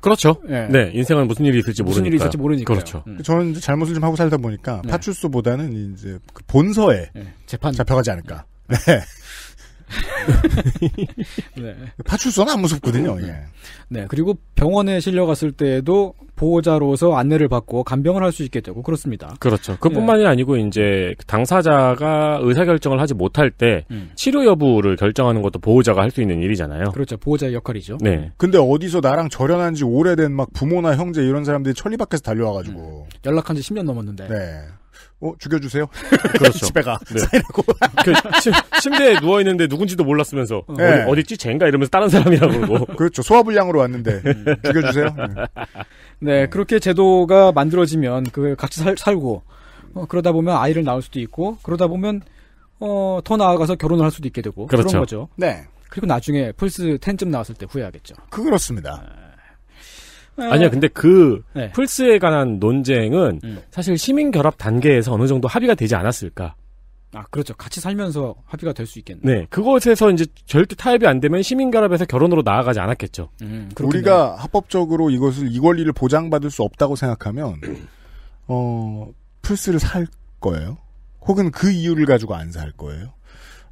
그렇죠. 네. 네. 인생은 무슨
일이 있을지 모르니까. 무슨 일이 있을지 모르니까. 그렇죠. 음.
저는 이제 잘못을 좀 하고 살다 보니까 네. 파출소보다는 이제 그 본서에 예, 재판 잡혀가지 않을까. 네. 네.
네. 파출소는 안 무섭거든요. 예. 네. 그리고 병원에 실려갔을 때에도 보호자로서 안내를 받고 간병을 할 수 있게 되고 그렇습니다.
그렇죠. 그뿐만이 네. 아니고 이제 당사자가 의사 결정을 하지 못할 때 음. 치료 여부를 결정하는 것도 보호자가 할 수 있는 일이잖아요.
그렇죠. 보호자의 역할이죠. 네. 근데 어디서 나랑 절연한 지 오래된 막 부모나 형제 이런 사람들이 천리 밖에서 달려와가지고 음. 연락한 지 10년 넘었는데. 네. 어, 죽여주세요. 그렇죠. 집에 가.
네. 사인하 그, 침, 대에 누워있는데 누군지도 몰랐으면서. 어. 네. 어디, 어딨지? 쟤인가? 이러면서 다른 사람이라고 그러고.
그렇죠. 소화불량으로 왔는데. 음. 죽여주세요. 네.
네.
그렇게 제도가 만들어지면 그 같이 살, 살고, 어, 그러다 보면 아이를 낳을 수도 있고, 그러다 보면, 어, 더 나아가서 결혼을 할 수도 있게 되고. 그렇죠. 그런 거죠. 네. 그리고 나중에 플스 10쯤 나왔을 때 후회하겠죠. 그 그렇습니다. 네.
어. 아니야, 근데 그 네. 플스에 관한 논쟁은 음. 사실 시민 결합 단계에서 어느 정도 합의가 되지 않았을까.
아, 그렇죠. 같이 살면서 합의가 될 수 있겠네.
네. 그것에서 이제 절대 타협이 안 되면 시민결합에서 결혼으로 나아가지 않았겠죠. 음, 우리가
합법적으로 이것을, 이 권리를 보장받을 수 없다고 생각하면, 어, 플스를 살 거예요. 혹은 그 이유를 가지고 안 살 거예요.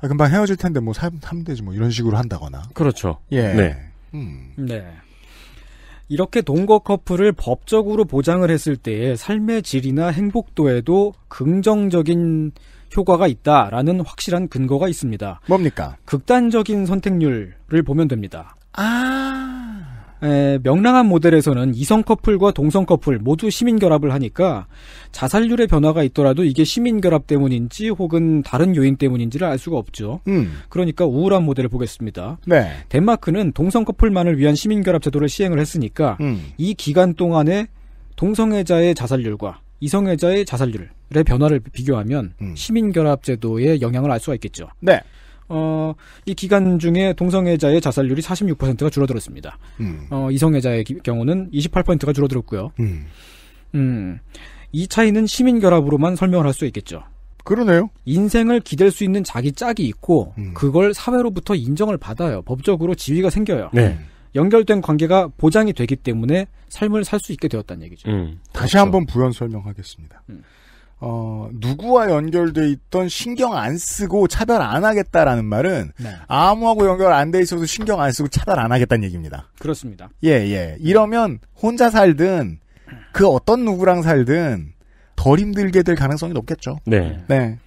아, 금방 헤어질 텐데 뭐 사, 사면 지뭐 이런 식으로 한다거나. 그렇죠. 예. 네.
음.
네. 이렇게 동거 커플을 법적으로 보장을 했을 때의 삶의 질이나 행복도에도 긍정적인 효과가 있다라는 확실한 근거가 있습니다. 뭡니까? 극단적인 선택률을 보면 됩니다. 아. 에, 명랑한 모델에서는 이성 커플과 동성 커플 모두 시민 결합을 하니까 자살률의 변화가 있더라도 이게 시민 결합 때문인지 혹은 다른 요인 때문인지를 알 수가 없죠. 음. 그러니까 우울한 모델을 보겠습니다. 네. 덴마크는 동성 커플만을 위한 시민 결합 제도를 시행을 했으니까 음. 이 기간 동안에 동성애자의 자살률과 이성애자의 자살률의 변화를 비교하면 음. 시민 결합 제도의 영향을 알 수가 있겠죠. 네. 어, 이 기간 중에 동성애자의 자살률이 46%가 줄어들었습니다. 음. 어, 이성애자의 경우는 28%가 줄어들었고요. 음. 음. 이 차이는 시민 결합으로만 설명을 할 수 있겠죠. 그러네요. 인생을 기댈 수 있는 자기 짝이 있고 음. 그걸 사회로부터 인정을 받아요. 법적으로 지위가 생겨요. 네. 연결된 관계가 보장이 되기 때문에 삶을 살 수 있게 되었다는 얘기죠.
음. 다시 그렇죠. 한번 부연 설명하겠습니다. 음. 어, 누구와 연결돼 있던 신경 안 쓰고 차별 안 하겠다라는 말은 네. 아무하고 연결 안 돼 있어도 신경 안 쓰고 차별 안 하겠다는 얘기입니다. 그렇습니다. 예, 예. 이러면 혼자 살든 그 어떤 누구랑 살든 덜 힘들게 될 가능성이 높겠죠. 네. 네. 네.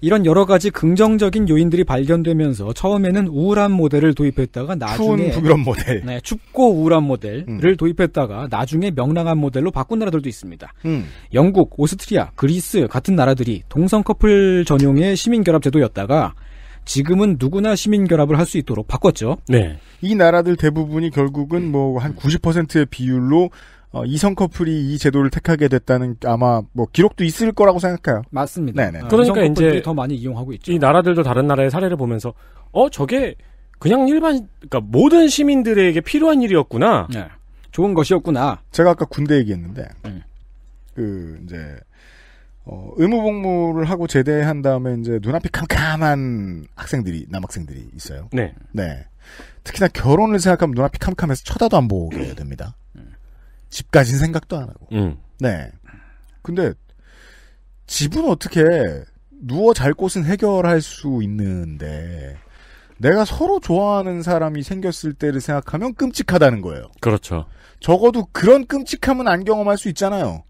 이런 여러 가지 긍정적인 요인들이 발견되면서 처음에는 우울한 모델을 도입했다가 나중에 추운 북유 모델, 네, 춥고 우울한 모델을 음. 도입했다가 나중에 명랑한 모델로 바꾼 나라들도 있습니다. 음. 영국, 오스트리아, 그리스 같은 나라들이 동성 커플 전용의 시민 결합 제도였다가 지금은 누구나 시민 결합을 할 수 있도록 바꿨죠.
네. 이 나라들 대부분이 결국은 뭐 한 90%의 비율로 어, 이성 커플이 이 제도를 택하게 됐다는 아마 뭐 기록도 있을 거라고 생각해요. 맞습니다. 네네. 아, 그러니까 이제
더 많이 이용하고 있죠. 이 나라들도 다른 나라의 사례를 보면서 어 저게 그냥
일반 그러니까 모든 시민들에게 필요한 일이었구나. 네. 좋은 것이었구나. 제가 아까 군대 얘기했는데 음. 그 이제 어, 의무복무를 하고 제대한 다음에 이제 눈앞이 캄캄한 학생들이 남학생들이 있어요. 네. 네. 특히나 결혼을 생각하면 눈앞이 캄캄해서 쳐다도 안 보게 됩니다. 집까지는 생각도 안 하고. 음. 네. 근데 집은 어떻게 누워 잘 곳은 해결할 수 있는데 내가 서로 좋아하는 사람이 생겼을 때를 생각하면 끔찍하다는 거예요. 그렇죠. 적어도 그런 끔찍함은 안 경험할 수 있잖아요.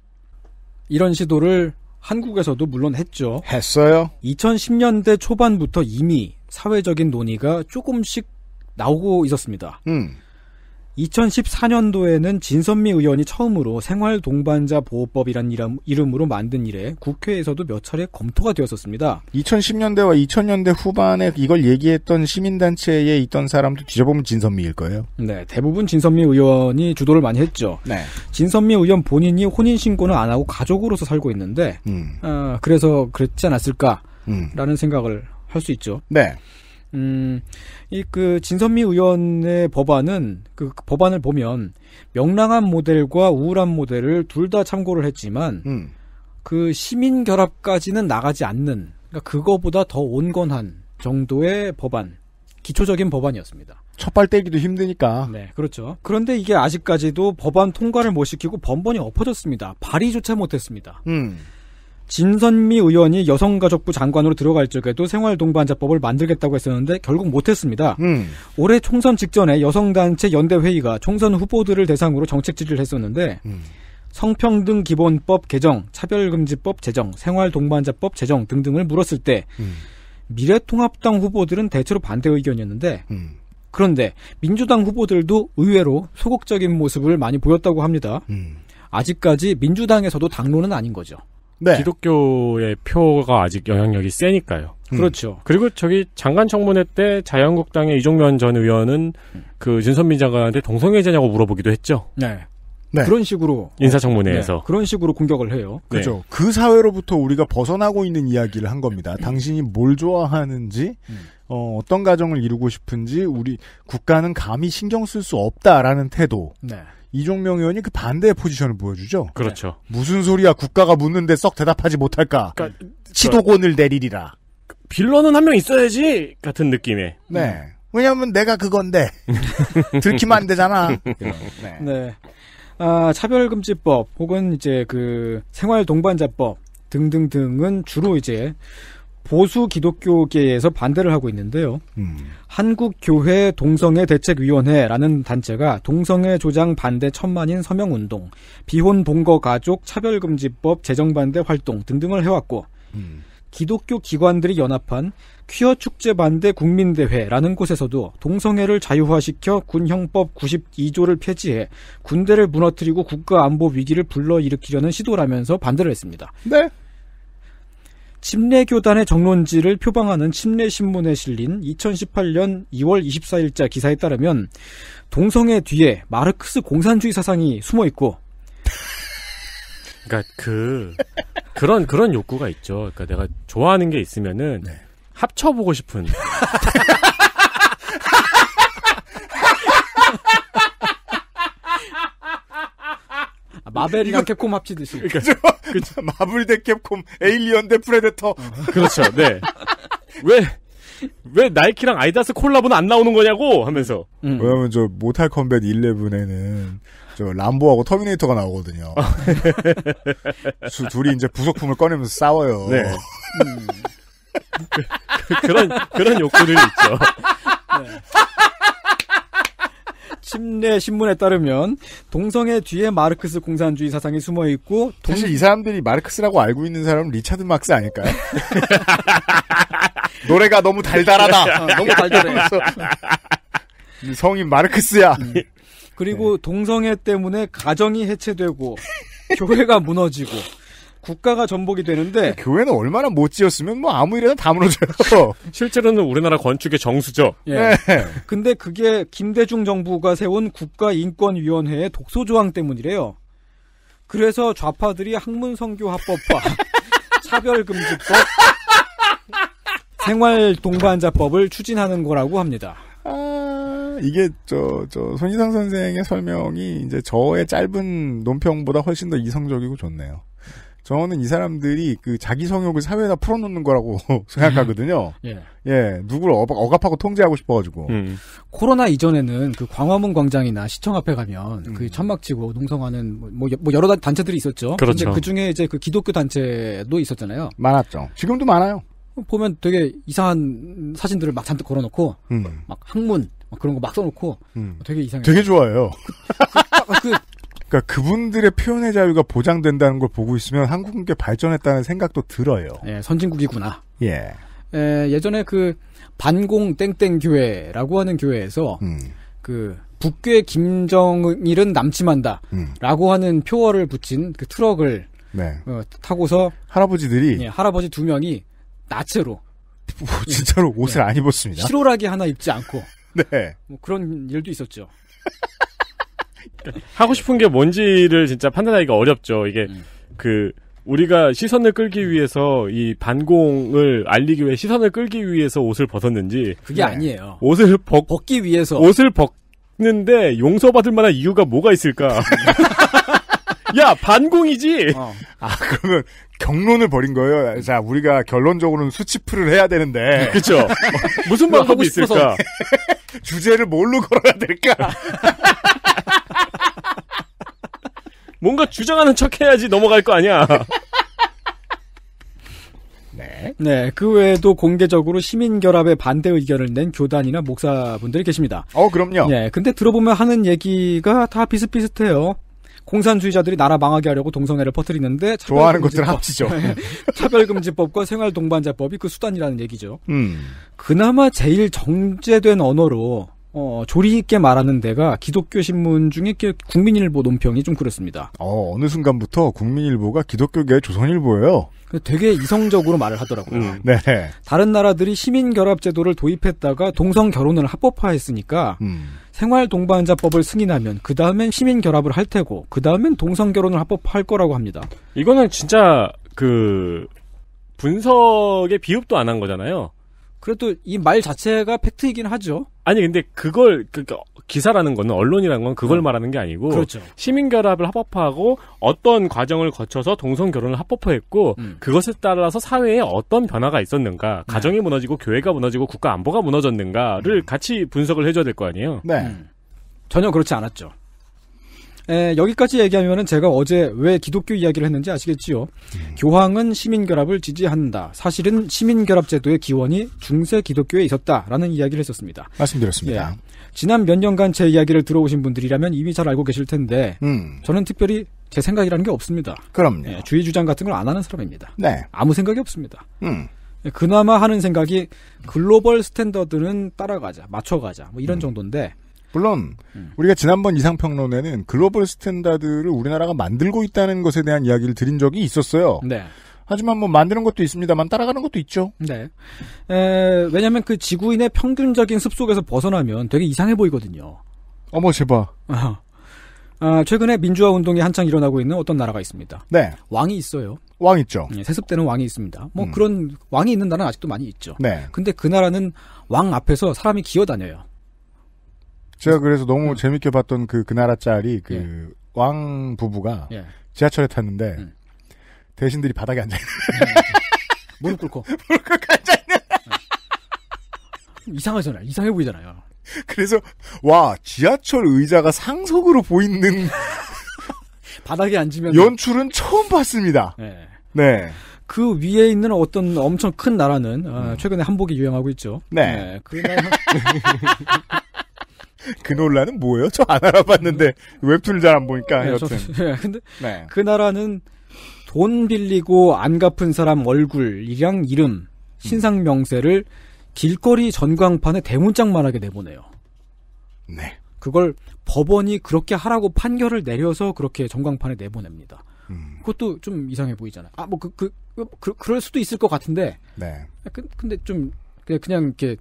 이런 시도를 한국에서도 물론 했죠.
했어요. 2010년대 초반부터 이미 사회적인 논의가 조금씩 나오고 있었습니다. 음. 2014년도에는 진선미 의원이 처음으로 생활동반자 보호법이란 이름으로 만든 이래 국회에서도 몇 차례 검토가
되었었습니다. 2010년대와 2000년대 후반에 이걸 얘기했던 시민단체에 있던 사람도 뒤져보면 진선미일 거예요. 네, 대부분 진선미 의원이 주도를 많이 했죠. 네. 진선미
의원 본인이 혼인신고는 안 하고 가족으로서 살고 있는데, 음. 어, 그래서 그랬지 않았을까라는 음. 생각을 할 수 있죠. 네. 음, 이그 진선미 의원의 법안은 그 법안을 보면 명랑한 모델과 우울한 모델을 둘 다 참고를 했지만 음. 그 시민 결합까지는 나가지 않는 그러니까 그거보다 더 온건한 정도의 법안, 기초적인 법안이었습니다. 첫발 떼기도 힘드니까. 네, 그렇죠. 그런데 이게 아직까지도 법안 통과를 못 시키고 번번이 엎어졌습니다. 발의조차 못했습니다. 음. 진선미 의원이 여성가족부 장관으로 들어갈 적에도 생활동반자법을 만들겠다고 했었는데 결국 못했습니다. 음. 올해 총선 직전에 여성단체 연대회의가 총선 후보들을 대상으로 정책 질의를 했었는데 음. 성평등 기본법 개정, 차별금지법 제정, 생활동반자법 제정 등등을 물었을 때 음. 미래통합당 후보들은 대체로 반대 의견이었는데 음. 그런데 민주당 후보들도 의외로 소극적인 모습을 많이 보였다고 합니다. 음. 아직까지 민주당에서도 당론은 아닌 거죠.
네. 기독교의 표가 아직 영향력이 세니까요. 음. 그렇죠. 그리고 저기 장관 청문회 때 자유한국당의 이종면 전 의원은 음. 그 진선민 장관한테 동성애자냐고 물어보기도 했죠.
네. 네. 그런 식으로 인사청문회에서 네. 그런 식으로 공격을 해요. 그렇죠. 네. 네. 그 사회로부터 우리가 벗어나고 있는 이야기를 한 겁니다. 당신이 뭘 좋아하는지 음. 어, 떤 가정을 이루고 싶은지 우리 국가는 감히 신경 쓸 수 없다라는 태도. 네. 이종명 의원이 그 반대의 포지션을 보여주죠. 그렇죠. 네. 무슨 소리야 국가가 묻는데 썩 대답하지 못할까. 그러니까, 시도권을 내리리라. 빌런은 한 명 있어야지 같은 느낌에. 네. 왜냐하면 내가 그건데
들키면 안 되잖아. 네. 네. 네. 아, 차별금지법 혹은 이제 그 생활동반자법 등등등은 주로 이제 보수 기독교계에서 반대를 하고 있는데요. 음. 한국교회 동성애 대책위원회라는 단체가 동성애 조장 반대 천만인 서명운동, 비혼 동거 가족 차별금지법 제정반대 활동 등등을 해왔고 음. 기독교 기관들이 연합한 퀴어 축제 반대 국민대회라는 곳에서도 동성애를 자유화시켜 군형법 92조를 폐지해 군대를 무너뜨리고 국가 안보 위기를 불러일으키려는 시도라면서 반대를 했습니다. 네. 침례교단의 정론지를 표방하는 침례신문에 실린 2018년 2월 24일자 기사에 따르면 동성애 뒤에 마르크스 공산주의 사상이 숨어 있고
그러니까 그 그런 그런 욕구가 있죠. 그러니까 내가 좋아하는 게 있으면은 네. 합쳐보고 싶은
마벨이랑 캡콤 합치듯이. 그죠그죠 그러니까 마블 대 캡콤, 에일리언 대 프레데터. 어,
그렇죠. 네.
왜?
왜 나이키랑 아이다스 콜라보는 안 나오는 거냐고 하면서. 음. 왜냐면 저 모탈 컴뱃 11에는 저 람보하고 터미네이터가 나오거든요. 수, 둘이 이제 부속품을 꺼내면서 싸워요. 네. 음. 그, 런 그, 그런, 그런 욕구들이 있죠. 네.
침례 신문에 따르면 동성애 뒤에 마르크스 공산주의
사상이 숨어 있고 동... 사실 이 사람들이 마르크스라고 알고 있는 사람은 리차드 마크스 아닐까요? 노래가 너무 달달하다. 어, 너무 달달해.
성인 마르크스야. 음. 그리고 네. 동성애 때문에 가정이 해체되고
교회가 무너지고 국가가 전복이 되는데 교회는 얼마나 못 지었으면 뭐 아무 일에나 다 무너져요. 실제로는 우리나라 건축의 정수죠. 예. 네. 근데
그게 김대중 정부가 세운 국가인권위원회의 독소 조항 때문이래요. 그래서 좌파들이 학문성교합법과 차별금지법,
생활동반자법을 추진하는 거라고 합니다. 아, 이게 저 저 손희상 선생의 설명이 이제 저의 짧은 논평보다 훨씬 더 이성적이고 좋네요. 저는 이 사람들이 그 자기 성욕을 사회에다 풀어놓는 거라고 생각하거든요. 예. 예. 누구를 어, 갑하고 통제하고 싶어가지고. 음. 코로나
이전에는 그 광화문 광장이나 시청 앞에 가면 음. 그 천막치고 농성하는 뭐, 뭐, 뭐 여러 단체들이 있었죠. 그렇죠. 데그 중에 이제 그 기독교 단체도 있었잖아요. 많았죠. 지금도 많아요. 보면 되게 이상한 사진들을 막 잔뜩 걸어놓고 음. 막 학문 막 그런
거 막 써놓고 음. 되게 이상해요. 되게 좋아해요. 그, 그, 그, 그 그러니까 그분들의 표현의 자유가 보장된다는 걸 보고 있으면 한국은 꽤 발전했다는 생각도 들어요. 예, 선진국이구나. 예.
예, 예전에 그 반공 땡땡 교회라고 하는 교회에서 음. 그 북괴 김정일은 남침한다라고 음. 하는 표어를 붙인 그 트럭을 네. 어, 타고서 할아버지들이 예, 할아버지 두 명이 나체로
진짜로 옷을 예, 안
입었습니다.
실오라기 하나 입지 않고 네. 뭐 그런 일도 있었죠.
하고 싶은 게 뭔지를 진짜 판단하기가 어렵죠. 이게 음. 그 우리가 시선을 끌기 음. 위해서 이 반공을 알리기 위해 시선을 끌기 위해서 옷을 벗었는지 그게 네. 아니에요. 옷을 벗, 벗기 위해서
옷을 벗는데 용서받을 만한 이유가 뭐가 있을까? 야 반공이지. 어. 아 그러면 경론을 벌인 거예요. 자 우리가 결론적으로는 수치풀을 해야 되는데. 그렇죠. 무슨 방법이 있을까? 주제를 뭘로 걸어야 될까? 뭔가
주장하는 척 해야지 넘어갈 거 아니야. 네.
네. 그 외에도 공개적으로 시민 결합에 반대 의견을 낸 교단이나 목사분들이 계십니다. 어, 그럼요. 네. 근데 들어보면 하는 얘기가 다 비슷비슷해요. 공산주의자들이 나라 망하게 하려고 동성애를 퍼뜨리는데 좋아하는 것들 합치죠. 네, 차별금지법과 생활동반자법이 그 수단이라는 얘기죠. 음. 그나마 제일 정제된 언어로 어, 조리 있게 말하는 데가 기독교 신문 중에 국민일보 논평이 좀 그렇습니다. 어, 어느 순간부터 국민일보가 기독교계 조선일보예요. 되게 이성적으로 말을 하더라고요. 음, 네. 네. 다른 나라들이 시민결합제도를 도입했다가 동성 결혼을 합법화했으니까 음. 생활 동반자법을 승인하면 그 다음엔 시민결합을 할 테고 그 다음엔 동성 결혼을 합법화할 거라고 합니다.
이거는 진짜 그 분석에 비읍도 안 한 거잖아요. 그래도 이 말 자체가 팩트이긴 하죠. 아니 근데 그걸 그러니까 기사라는 거는 언론이라는 건 그걸 어. 말하는 게 아니고 그렇죠. 시민 결합을 합법화하고 어떤 과정을 거쳐서 동성 결혼을 합법화했고 음. 그것에 따라서 사회에 어떤 변화가 있었는가, 네. 가정이 무너지고 교회가 무너지고 국가 안보가 무너졌는가를 음. 같이 분석을 해줘야 될 거 아니에요.
네. 음. 전혀 그렇지 않았죠. 에, 여기까지 얘기하면은 제가 어제 왜 기독교 이야기를 했는지 아시겠지요. 음. 교황은 시민결합을 지지한다. 사실은 시민결합 제도의 기원이 중세 기독교에 있었다라는 이야기를 했었습니다.
말씀드렸습니다.
예, 지난 몇 년간 제 이야기를 들어오신 분들이라면 이미 잘 알고 계실 텐데 음. 저는 특별히 제 생각이라는 게 없습니다. 그럼요. 예, 주의 주장 같은 걸 안 하는 사람입니다. 네. 아무 생각이 없습니다.
음. 예, 그나마 하는 생각이 글로벌 스탠더드는 따라가자, 맞춰가자, 뭐 이런 음. 정도인데 물론 우리가 지난번 이상평론에는 글로벌 스탠다드를 우리나라가 만들고 있다는 것에 대한 이야기를 드린 적이 있었어요. 네. 하지만 뭐 만드는 것도 있습니다만 따라가는 것도
있죠. 네. 왜냐면 하그 지구인의 평균적인 습속에서 벗어나면 되게 이상해 보이거든요.
어머 제발. 아,
아, 최근에 민주화 운동이 한창 일어나고 있는 어떤 나라가 있습니다. 네. 왕이 있어요. 왕 있죠. 네, 세습되는 왕이 있습니다. 뭐 음. 그런 왕이 있는 나라는 아직도 많이 있죠. 네. 근데 그 나라는 왕 앞에서 사람이 기어 다녀요.
제가 그래서 너무 음. 재밌게 봤던 그, 그 나라 짤이 그왕 예. 부부가 예. 지하철에 탔는데 음. 대신들이 바닥에 앉아있는. 음. 무릎 꿇고. 무릎 꿇고 앉아있는. 음. 이상하잖아요. 이상해 보이잖아요. 그래서, 와, 지하철 의자가 상속으로 보이는. 바닥에 앉으면. 연출은 처음 봤습니다. 네. 네. 그 위에 있는 어떤 엄청 큰
나라는 음. 어, 최근에 한복이 유행하고 있죠. 네. 네그 예, 나라 그 논란은 뭐예요? 저 안 알아봤는데 웹툰을 잘 안 보니까 네, 여튼. 저, 네, 근데 네. 그 나라는 돈 빌리고 안 갚은 사람 얼굴이랑 이름, 신상 음. 명세를 길거리 전광판에 대문짝만하게 내보내요. 네. 그걸 법원이 그렇게 하라고 판결을 내려서 그렇게 전광판에 내보냅니다. 음. 그것도 좀 이상해 보이잖아요. 아, 뭐, 그, 그, 그, 그럴 수도 있을 것 같은데. 네. 아, 근데 좀, 그냥 이렇게,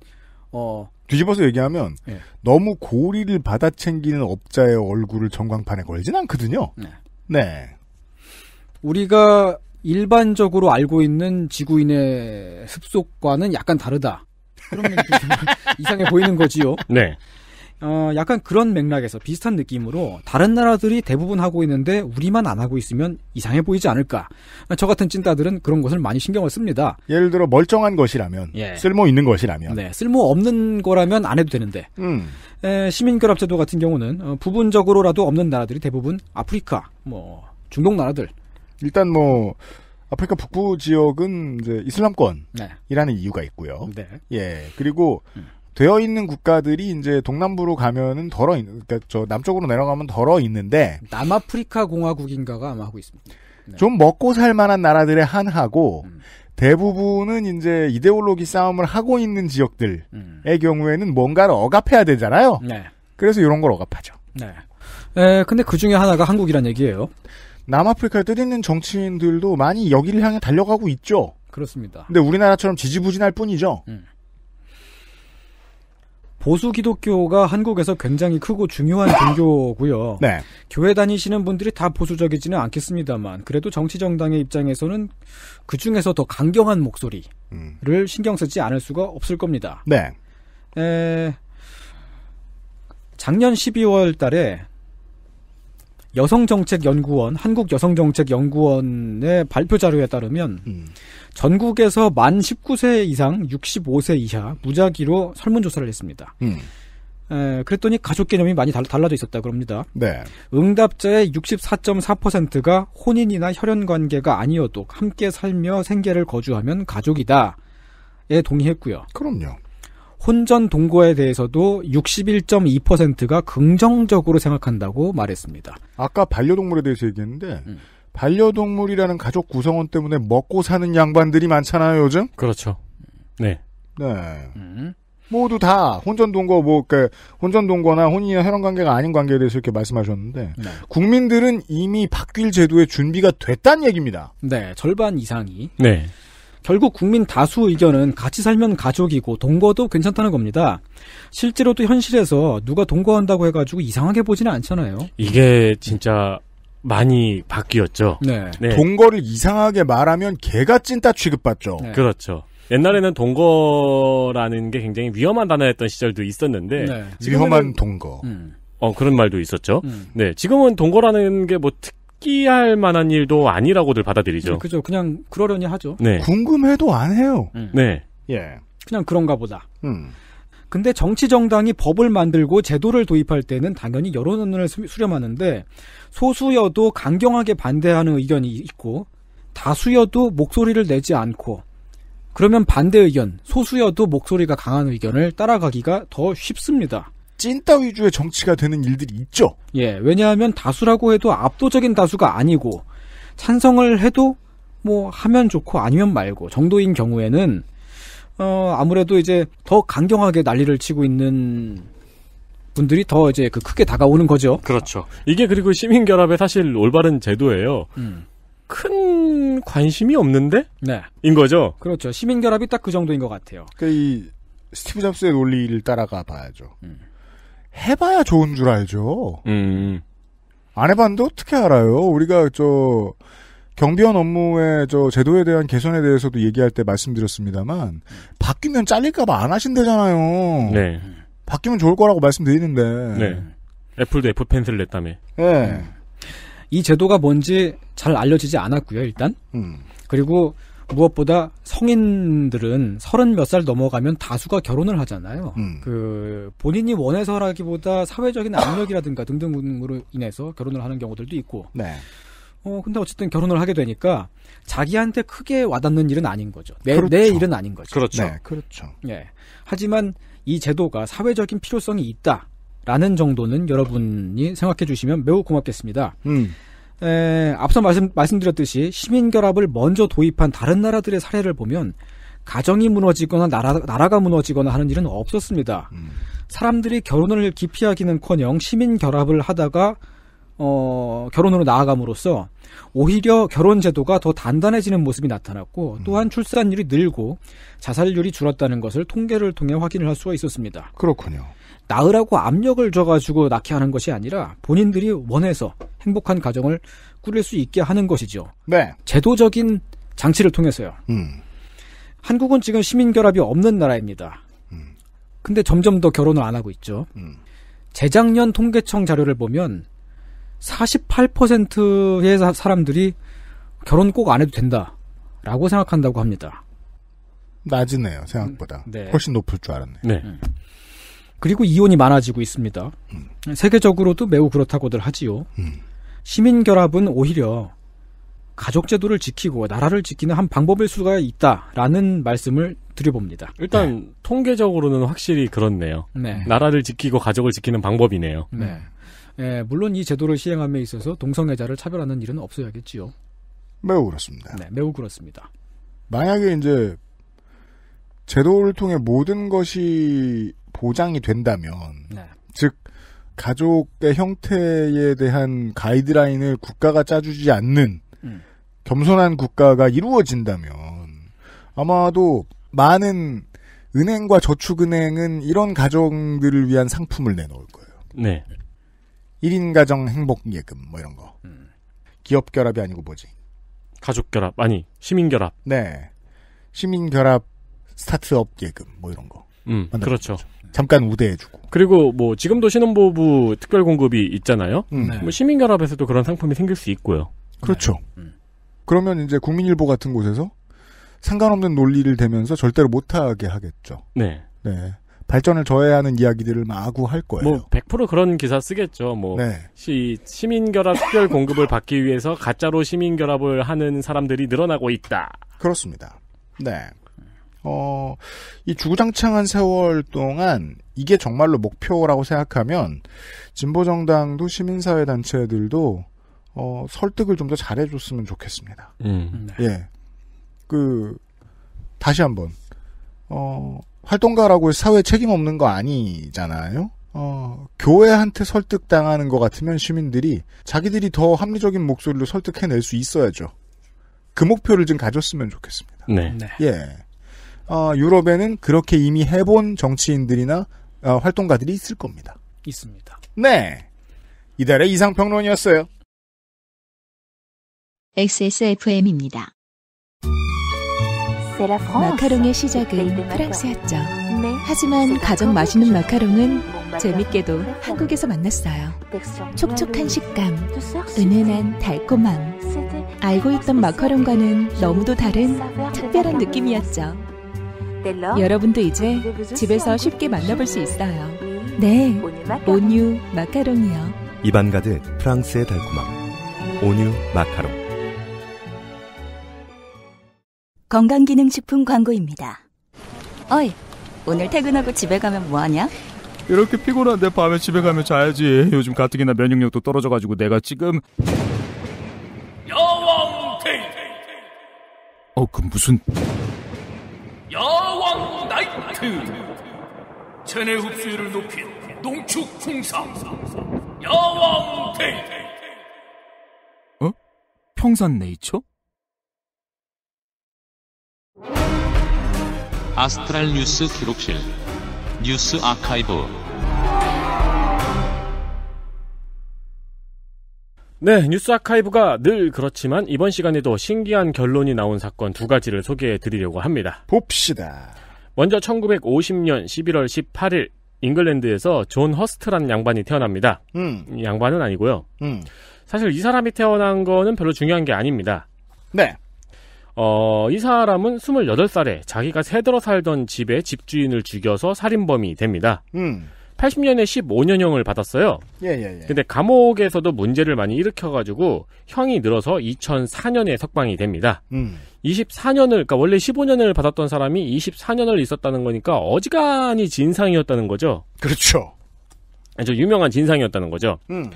어,
뒤집어서 얘기하면 네. 너무 고리를 받아 챙기는 업자의 얼굴을 전광판에 걸진 않거든요. 네.
네. 우리가 일반적으로 알고 있는 지구인의 습속과는 약간 다르다. 그런 이상해 보이는 거지요. 네. 어, 약간 그런 맥락에서 비슷한 느낌으로 다른 나라들이 대부분 하고 있는데 우리만 안 하고 있으면 이상해 보이지 않을까. 저 같은 찐따들은 그런 것을 많이 신경을 씁니다. 예를 들어 멀쩡한 것이라면, 예. 쓸모 있는 것이라면, 네, 쓸모 없는 거라면 안 해도 되는데 음. 시민결합제도 같은 경우는 어, 부분적으로라도 없는 나라들이 대부분 아프리카, 뭐
중동 나라들. 일단 뭐 아프리카 북부 지역은 이제 이슬람권이라는 네. 이유가 있고요. 네. 예 그리고 음. 되어 있는 국가들이 이제 동남부로 가면은 덜어 있는 그러니까 저 남쪽으로 내려가면 덜어 있는데
남아프리카 공화국인가가
아마 하고 있습니다. 네. 좀 먹고 살 만한 나라들의 한하고 음. 대부분은 이제 이데올로기 싸움을 하고 있는 지역들의 음. 경우에는 뭔가를 억압해야 되잖아요. 네. 그래서 이런 걸 억압하죠. 네. 에, 근데 그 중에 하나가 한국이란 얘기예요. 남아프리카에 뜻있는 정치인들도 많이 여기를 향해 달려가고 있죠. 그렇습니다. 근데 우리나라처럼 지지부진할 뿐이죠. 음. 보수 기독교가
한국에서 굉장히 크고 중요한 종교고요. 네. 교회 다니시는 분들이 다 보수적이지는 않겠습니다만 그래도 정치 정당의 입장에서는 그 중에서 더 강경한 목소리를 음. 신경 쓰지 않을 수가 없을 겁니다. 네. 에... 작년 12월 달에 여성정책연구원, 한국여성정책연구원의 발표 자료에 따르면 음. 전국에서 만 19세 이상 65세 이하 무작위로 설문조사를 했습니다. 음. 에, 그랬더니 가족 개념이 많이 달, 라져 있었다 그럽니다. 네. 응답자의 64.4%가 혼인이나 혈연 관계가 아니어도 함께 살며 생계를 거주하면 가족이다에 동의했고요. 그럼요. 혼전 동거에 대해서도 61.2%가
긍정적으로 생각한다고 말했습니다. 아까 반려동물에 대해서 얘기했는데 음. 반려동물이라는 가족 구성원 때문에 먹고 사는 양반들이 많잖아요, 요즘? 그렇죠. 네. 네. 음. 모두 다 혼전 동거 뭐그 혼전 동거나 혼인이나 혈연 관계가 아닌 관계에 대해서 이렇게 말씀하셨는데 네. 국민들은 이미 바뀔 제도의 준비가 됐단 얘기입니다.
네, 절반
이상이. 네. 결국 국민 다수
의견은 같이 살면 가족이고 동거도 괜찮다는 겁니다. 실제로 도 현실에서
누가 동거한다고 해가지고 이상하게 보지는 않잖아요.
이게 진짜 많이 바뀌었죠.
네. 네. 동거를 이상하게 말하면 개가 찐따 취급받죠. 네. 그렇죠.
옛날에는 동거라는 게 굉장히 위험한 단어였던 시절도 있었는데 네. 지금은, 위험한
동거. 음.
어 그런 말도 있었죠. 음. 네, 지금은 동거라는 게뭐특 특기할 만한 일도 아니라고들 받아들이죠. 네,
그죠. 그냥 그러려니 하죠. 네. 궁금해도
안 해요. 음.
네.
예. 그냥 그런가 보다. 음. 근데 정치 정당이 법을 만들고 제도를 도입할 때는 당연히 여론을 수렴하는데 소수여도 강경하게 반대하는 의견이 있고 다수여도 목소리를 내지 않고 그러면 반대 의견, 소수여도 목소리가 강한 의견을 따라가기가 더 쉽습니다. 찐따 위주의 정치가 되는 일들이 있죠. 예, 왜냐하면 다수라고 해도 압도적인 다수가 아니고 찬성을 해도 뭐 하면 좋고 아니면 말고 정도인 경우에는 어 아무래도 이제 더 강경하게 난리를 치고 있는
분들이 더 이제 그 크게 다가오는 거죠. 그렇죠. 이게 그리고 시민 결합의 사실 올바른 제도예요. 음. 큰 관심이 없는데? 네. 인 거죠? 그렇죠. 시민결합이
딱
그 정도인 것 같아요. 그이 그러니까 스티브 잡스의 논리를 따라가 봐야죠. 음. 해봐야 좋은 줄 알죠. 음. 안 해봤는데 어떻게 알아요? 우리가 저 경비원 업무의 저 제도에 대한 개선에 대해서도 얘기할 때 말씀드렸습니다만 바뀌면 잘릴까봐 안 하신대잖아요. 네. 바뀌면 좋을 거라고 말씀드리는데. 네.
애플도 애플 펜슬 냈다며. 네. 이 제도가 뭔지
잘 알려지지 않았고요 일단. 음. 그리고 무엇보다 성인들은 서른 몇 살 넘어가면 다수가 결혼을 하잖아요. 음. 그 본인이 원해서라기보다 사회적인 압력이라든가 등등으로 인해서 결혼을 하는 경우들도 있고. 네. 어 근데 어쨌든 결혼을 하게 되니까 자기한테 크게 와닿는 일은 아닌 거죠. 내, 그렇죠. 내 일은 아닌
거죠. 그렇죠. 네, 네. 그렇죠.
예. 하지만 이 제도가 사회적인 필요성이 있다라는 정도는 여러분이 생각해 주시면 매우 고맙겠습니다. 음. 에, 앞서 말씀, 말씀드렸듯이 시민결합을 먼저 도입한 다른 나라들의 사례를 보면 가정이 무너지거나 나라, 나라가 무너지거나 하는 일은 없었습니다. 음. 사람들이 결혼을 기피하기는커녕 시민결합을 하다가 어, 결혼으로 나아감으로써 오히려 결혼 제도가 더 단단해지는 모습이 나타났고 음. 또한 출산율이 늘고 자살률이 줄었다는 것을 통계를 통해 확인을 할 수가 있었습니다. 그렇군요. 나으라고 압력을 줘가지고 낳게 하는 것이 아니라 본인들이 원해서 행복한 가정을 꾸릴 수 있게 하는 것이죠. 네. 제도적인 장치를 통해서요. 음. 한국은 지금 시민 결합이 없는 나라입니다. 음. 근데 점점 더 결혼을 안 하고 있죠. 음. 재작년 통계청 자료를 보면 48%의 사람들이 결혼 꼭 안 해도 된다라고 생각한다고 합니다. 낮으네요 생각보다. 음. 네. 훨씬 높을 줄 알았네요. 네. 음. 그리고 이혼이 많아지고 있습니다. 음. 세계적으로도 매우 그렇다고들 하지요. 음. 시민결합은 오히려
가족제도를 지키고 나라를 지키는 한 방법일 수가 있다라는 말씀을 드려봅니다. 일단 네. 통계적으로는 확실히 그렇네요. 네. 나라를 지키고 가족을 지키는
방법이네요.
네. 네. 물론 이 제도를 시행함에 있어서 동성애자를 차별하는 일은 없어야겠지요.
매우 그렇습니다. 네, 매우 그렇습니다. 만약에 이제 제도를 통해 모든 것이 보장이 된다면, 네. 즉 가족의 형태에 대한 가이드라인을 국가가 짜주지 않는 음. 겸손한 국가가 이루어진다면 아마도 많은 은행과 저축은행은 이런 가정들을 위한 상품을 내놓을 거예요. 네. 1인 가정 행복 예금 뭐 이런 거. 음. 기업 결합이 아니고 뭐지?
가족 결합 아니 시민 결합.
네. 시민 결합 스타트업 예금 뭐 이런 거. 음. 그렇죠. 거죠. 그렇죠. 잠깐 우대해주고. 그리고 뭐 지금도
신혼부부 특별공급이 있잖아요. 음. 네. 뭐 시민결합에서도 그런 상품이 생길 수 있고요.
그렇죠. 네. 음. 그러면 이제 국민일보 같은 곳에서 상관없는 논리를 대면서 절대로 못하게 하겠죠. 네. 네. 발전을 저해야 하는 이야기들을 마구 할 거예요. 뭐
100% 그런 기사 쓰겠죠. 뭐 네. 시, 시민결합 특별 공급을 받기 위해서 가짜로 시민결합을 하는 사람들이 늘어나고 있다.
그렇습니다. 네. 어, 이 주구장창한 세월 동안 이게 정말로 목표라고 생각하면 진보정당도 시민사회단체들도 어, 설득을 좀 더 잘해줬으면 좋겠습니다. 음. 음. 예. 그, 다시 한 번. 어, 활동가라고 사회 책임 없는 거 아니잖아요? 어, 교회한테 설득당하는 것 같으면 시민들이 자기들이 더 합리적인 목소리로 설득해낼 수 있어야죠. 그 목표를 좀 가졌으면 좋겠습니다. 네. 네. 예. 어, 유럽에는 그렇게 이미 해본 정치인들이나 어, 활동가들이 있을 겁니다. 있습니다. 네. 이달의 이상평론이었어요.
XSFM입니다. 마카롱의 시작은 프랑스였죠. 네. 하지만 가장 맛있는 마카롱은 재밌게도 한국에서 만났어요. 촉촉한 식감, 은은한 달콤함. 알고 있던 마카롱과는 너무도 다른 특별한 느낌이었죠. 여러분도 이제 네, 집에서 쉽게 만나볼 수 있어요. 네, 네 온유 마카롱이요.
입안 가득 프랑스의 달콤함. 온유 마카롱.
건강기능식품 광고입니다. 어이, 오늘 퇴근하고 집에 가면 뭐하냐? 이렇게 피곤한데 밤에 집에
가면 자야지. 요즘 가뜩이나 면역력도 떨어져가지고 내가 지금 여왕 테이. 어, 그 무슨? 여왕. 하트 체내 흡수율을 높인 농축 풍상 야왕테 어? 평산 네이처? 아스트랄 뉴스 기록실 뉴스 아카이브 네, 뉴스 아카이브가 늘 그렇지만 이번 시간에도 신기한 결론이 나온 사건 두 가지를 소개해 드리려고 합니다. 봅시다. 먼저 1950년 11월 18일 잉글랜드에서 존 허스트라는 양반이 태어납니다. 음. 양반은 아니고요. 음. 사실 이 사람이 태어난 거는 별로 중요한 게 아닙니다. 네. 어, 이 사람은 28살에 자기가 새들어 살던 집에 집주인을 죽여서 살인범이 됩니다. 음. 80년에 15년형을 받았어요. 예, 예, 예. 근데 감옥에서도 문제를 많이 일으켜가지고 형이 늘어서 2004년에 석방이 됩니다. 음. 24년을, 그러니까 원래 15년을 받았던 사람이 24년을 있었다는 거니까 어지간히 진상이었다는 거죠. 그렇죠. 아주 유명한 진상이었다는 거죠. 음.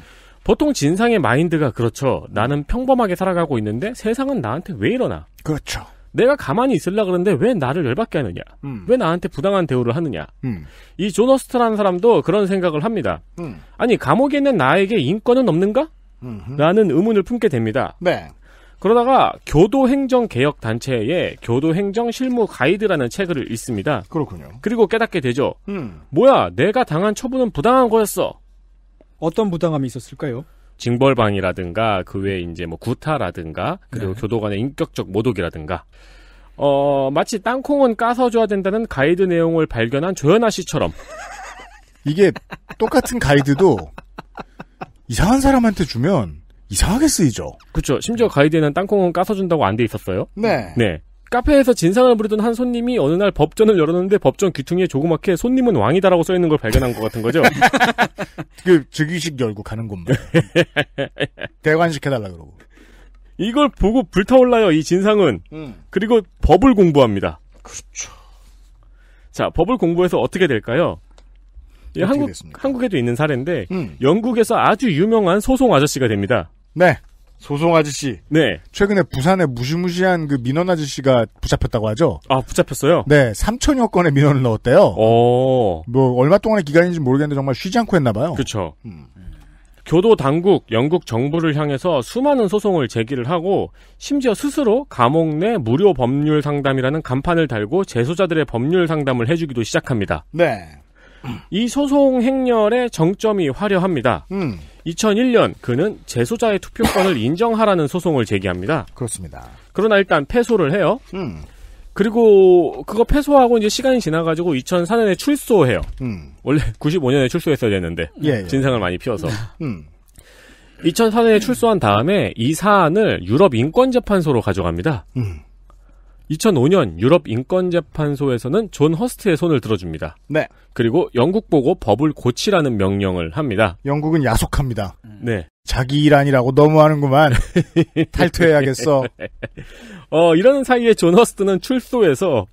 보통 진상의 마인드가 그렇죠. 나는 평범하게 살아가고 있는데 세상은 나한테 왜 이러나. 그렇죠. 내가 가만히 있을라 그러는데 왜 나를 열받게 하느냐? 음. 왜 나한테 부당한 대우를 하느냐? 음. 이 조너스트라는 사람도 그런 생각을 합니다. 음. 아니 감옥에 있는 나에게 인권은 없는가? 음흠. 라는 의문을 품게 됩니다. 네. 그러다가 교도행정개혁단체에 교도행정실무 가이드라는 책을 읽습니다. 그렇군요. 그리고 깨닫게 되죠. 음. 뭐야, 내가 당한 처분은 부당한 거였어. 어떤 부당함이 있었을까요? 징벌방이라든가 그 외에 이제 뭐 구타라든가 그리고 네. 교도관의 인격적 모독이라든가 어 마치 땅콩은 까서 줘야 된다는 가이드 내용을 발견한 조연아 씨처럼 이게 똑같은 가이드도 이상한 사람한테 주면 이상하게 쓰이죠. 그렇죠. 심지어 가이드에는 땅콩은 까서 준다고 안 돼 있었어요. 네. 네. 카페에서 진상을 부리던 한 손님이 어느 날 법전을 열었는데 법전 귀퉁이에 조그맣게 손님은 왕이다라고 써 있는 걸 발견한 것 같은 거죠. 그 즉위식 열고 가는 곳만 대관식 해달라 그러고 이걸 보고 불타올라요 이 진상은 음. 그리고 법을 공부합니다. 그렇죠. 자 법을 공부해서 어떻게 될까요? 예, 한국 됐습니까? 한국에도 있는 사례인데 음. 영국에서 아주 유명한 소송 아저씨가 됩니다. 네. 소송 아저씨.
네. 최근에 부산에 무시무시한 그 민원 아저씨가 붙잡혔다고 하죠. 아 붙잡혔어요? 네, 3천여 건의 민원을 넣었대요. 어. 뭐 얼마 동안의 기간인지 모르겠는데 정말 쉬지 않고 했나봐요. 그쵸
음. 교도 당국, 영국 정부를 향해서 수많은 소송을 제기를 하고 심지어 스스로 감옥 내 무료 법률 상담이라는 간판을 달고 재소자들의 법률 상담을 해주기도 시작합니다. 네. 이 소송 행렬의 정점이 화려합니다. 음. 2001년 그는 재소자의 투표권을 인정하라는 소송을 제기합니다. 그렇습니다. 그러나 일단 패소를 해요. 음. 그리고 그거 패소하고 이제 시간이 지나가지고 2004년에 출소해요. 음. 원래 95년에 출소했어야 됐는데 예, 예. 진상을 많이 피워서. 2004년에 음. 출소한 다음에 이 사안을 유럽 인권재판소로 가져갑니다. 음. 2005년 유럽 인권재판소에서는 존 허스트의 손을 들어줍니다. 네. 그리고 영국 보고 법을 고치라는 명령을
합니다. 영국은 야속합니다. 음. 네. 자기 일 아니라고 너무하는구만. 탈퇴해야겠어.
어, 이러는 사이에 존 허스트는 출소해서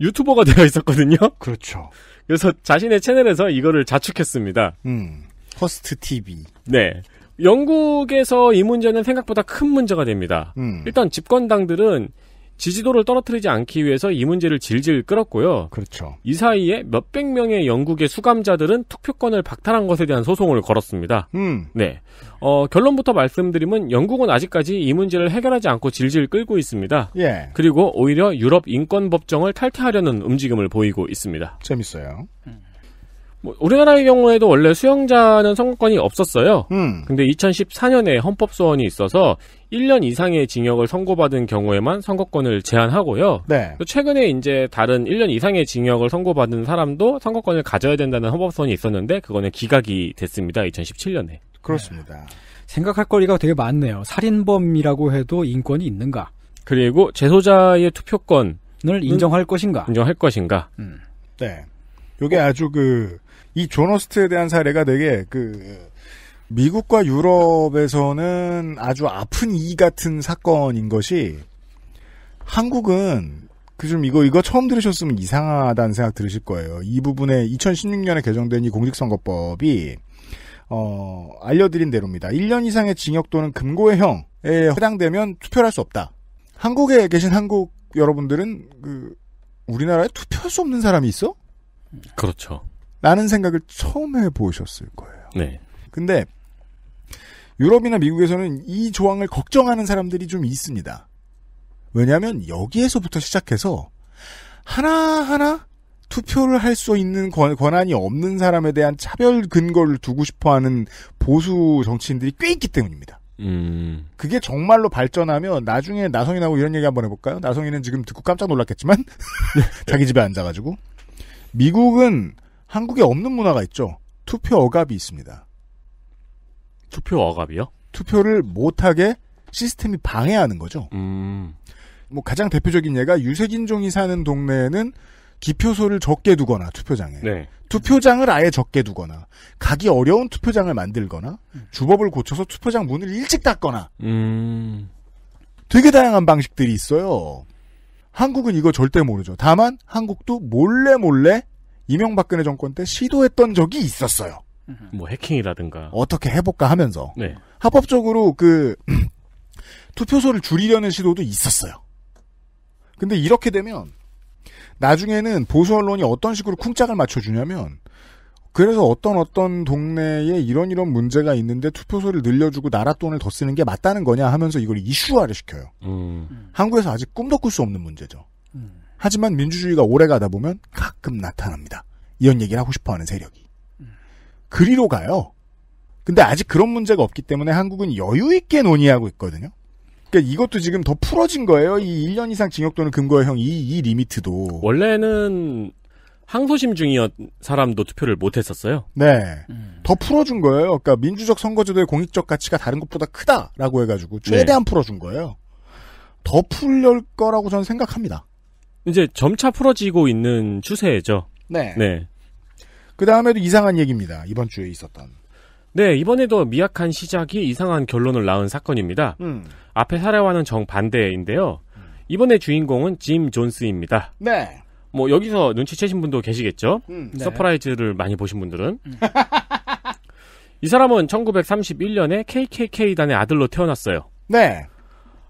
유튜버가 되어 있었거든요. 그렇죠. 그래서 자신의 채널에서 이거를 자축했습니다. 음. 허스트 TV. 네. 영국에서 이 문제는 생각보다 큰 문제가 됩니다. 음. 일단 집권당들은 지지도를 떨어뜨리지 않기 위해서 이 문제를 질질 끌었고요. 그렇죠. 이 사이에 몇백 명의 영국의 수감자들은 투표권을 박탈한 것에 대한 소송을 걸었습니다. 음. 네. 어, 결론부터 말씀드리면 영국은 아직까지 이 문제를 해결하지 않고 질질 끌고 있습니다. 예. 그리고 오히려 유럽 인권 법정을 탈퇴하려는 움직임을 보이고 있습니다. 재밌어요. 음. 뭐 우리나라의 경우에도 원래 수용자는 선거권이 없었어요. 음. 근데 2014년에 헌법 소원이 있어서 1년 이상의 징역을 선고받은 경우에만 선거권을 제한하고요. 네. 또 최근에 이제 다른 1년 이상의 징역을 선고받은 사람도 선거권을 가져야 된다는 헌법 소원이 있었는데 그거는 기각이 됐습니다. 2017년에.
그렇습니다. 네. 생각할 거리가 되게 많네요. 살인범이라고
해도 인권이 있는가?
그리고 제소자의 투표권을
인정할 것인가?
인정할 것인가? 음.
네. 요게 어? 아주 그 이조너스트에 대한 사례가 되게 그 미국과 유럽에서는 아주 아픈 이 같은 사건인 것이 한국은 그 좀 이거 이거 처음 들으셨으면 이상하다는 생각 들으실 거예요. 이 부분에 2016년에 개정된 이 공직선거법이 어 알려드린 대로입니다. 1년 이상의 징역 또는 금고의 형에 해당되면 투표를 할 수 없다. 한국에 계신 한국 여러분들은 그 우리나라에 투표할 수 없는 사람이 있어? 그렇죠. 라는 생각을 처음 해보셨을 거예요. 네. 근데 유럽이나 미국에서는 이 조항을 걱정하는 사람들이 좀 있습니다. 왜냐하면 여기에서부터 시작해서 하나하나 투표를 할 수 있는 권, 한이 없는 사람에 대한 차별 근거를 두고 싶어하는 보수 정치인들이 꽤 있기 때문입니다. 음. 그게 정말로 발전하면 나중에 나성이하고 이런 얘기 한번 해볼까요? 나성이는 지금 듣고 깜짝 놀랐겠지만 네. 자기 집에 앉아가지고 미국은 한국에 없는 문화가 있죠. 투표 억압이 있습니다. 투표 억압이요? 투표를 못하게 시스템이 방해하는 거죠. 음. 뭐 가장 대표적인 예가 유색인종이 사는 동네에는 기표소를 적게 두거나 투표장에 네. 투표장을 아예 적게 두거나 가기 어려운 투표장을 만들거나 주법을 고쳐서 투표장 문을 일찍 닫거나 음. 되게 다양한 방식들이 있어요. 한국은 이거 절대 모르죠. 다만 한국도 몰래 몰래 이명박근혜 정권 때 시도했던 적이 있었어요. 음. 뭐 해킹이라든가 어떻게 해볼까 하면서 네. 합법적으로 그 투표소를 줄이려는 시도도 있었어요. 근데 이렇게 되면 나중에는 보수 언론이 어떤 식으로 쿵짝을 맞춰주냐면 그래서 어떤 어떤 동네에 이런 이런 문제가 있는데 투표소를 늘려주고 나라 돈을 더 쓰는 게 맞다는 거냐 하면서 이걸 이슈화를 시켜요. 음. 한국에서 아직 꿈도 꿀 수 없는 문제죠. 하지만 민주주의가 오래가다 보면 가끔 나타납니다. 이런 얘기를 하고 싶어하는 세력이. 그리로 가요. 근데 아직 그런 문제가 없기 때문에 한국은 여유 있게 논의하고 있거든요. 그러니까 이것도 지금 더 풀어진 거예요. 이 1년 이상 징역 또는 금고형 이, 이 리미트도.
원래는 항소심 중이었 사람도 투표를 못 했었어요.
네. 음. 더 풀어준 거예요. 그러니까 민주적 선거제도의 공익적 가치가 다른 것보다 크다라고 해가지고 네. 최대한 네. 풀어준 거예요. 더 풀릴 거라고 저는 생각합니다.
이제 점차 풀어지고 있는 추세죠. 네. 네.
그 다음에도 이상한 얘기입니다. 이번 주에 있었던.
네, 이번에도 미약한 시작이 이상한 결론을 낳은 사건입니다. 음. 앞에 사례와는 정반대인데요. 이번에 주인공은 짐 존스입니다. 네. 뭐 여기서 눈치채신 분도 계시겠죠. 음, 네. 서프라이즈를 많이 보신 분들은. 음. 이 사람은 1931년에 KKK단의 아들로 태어났어요. 네.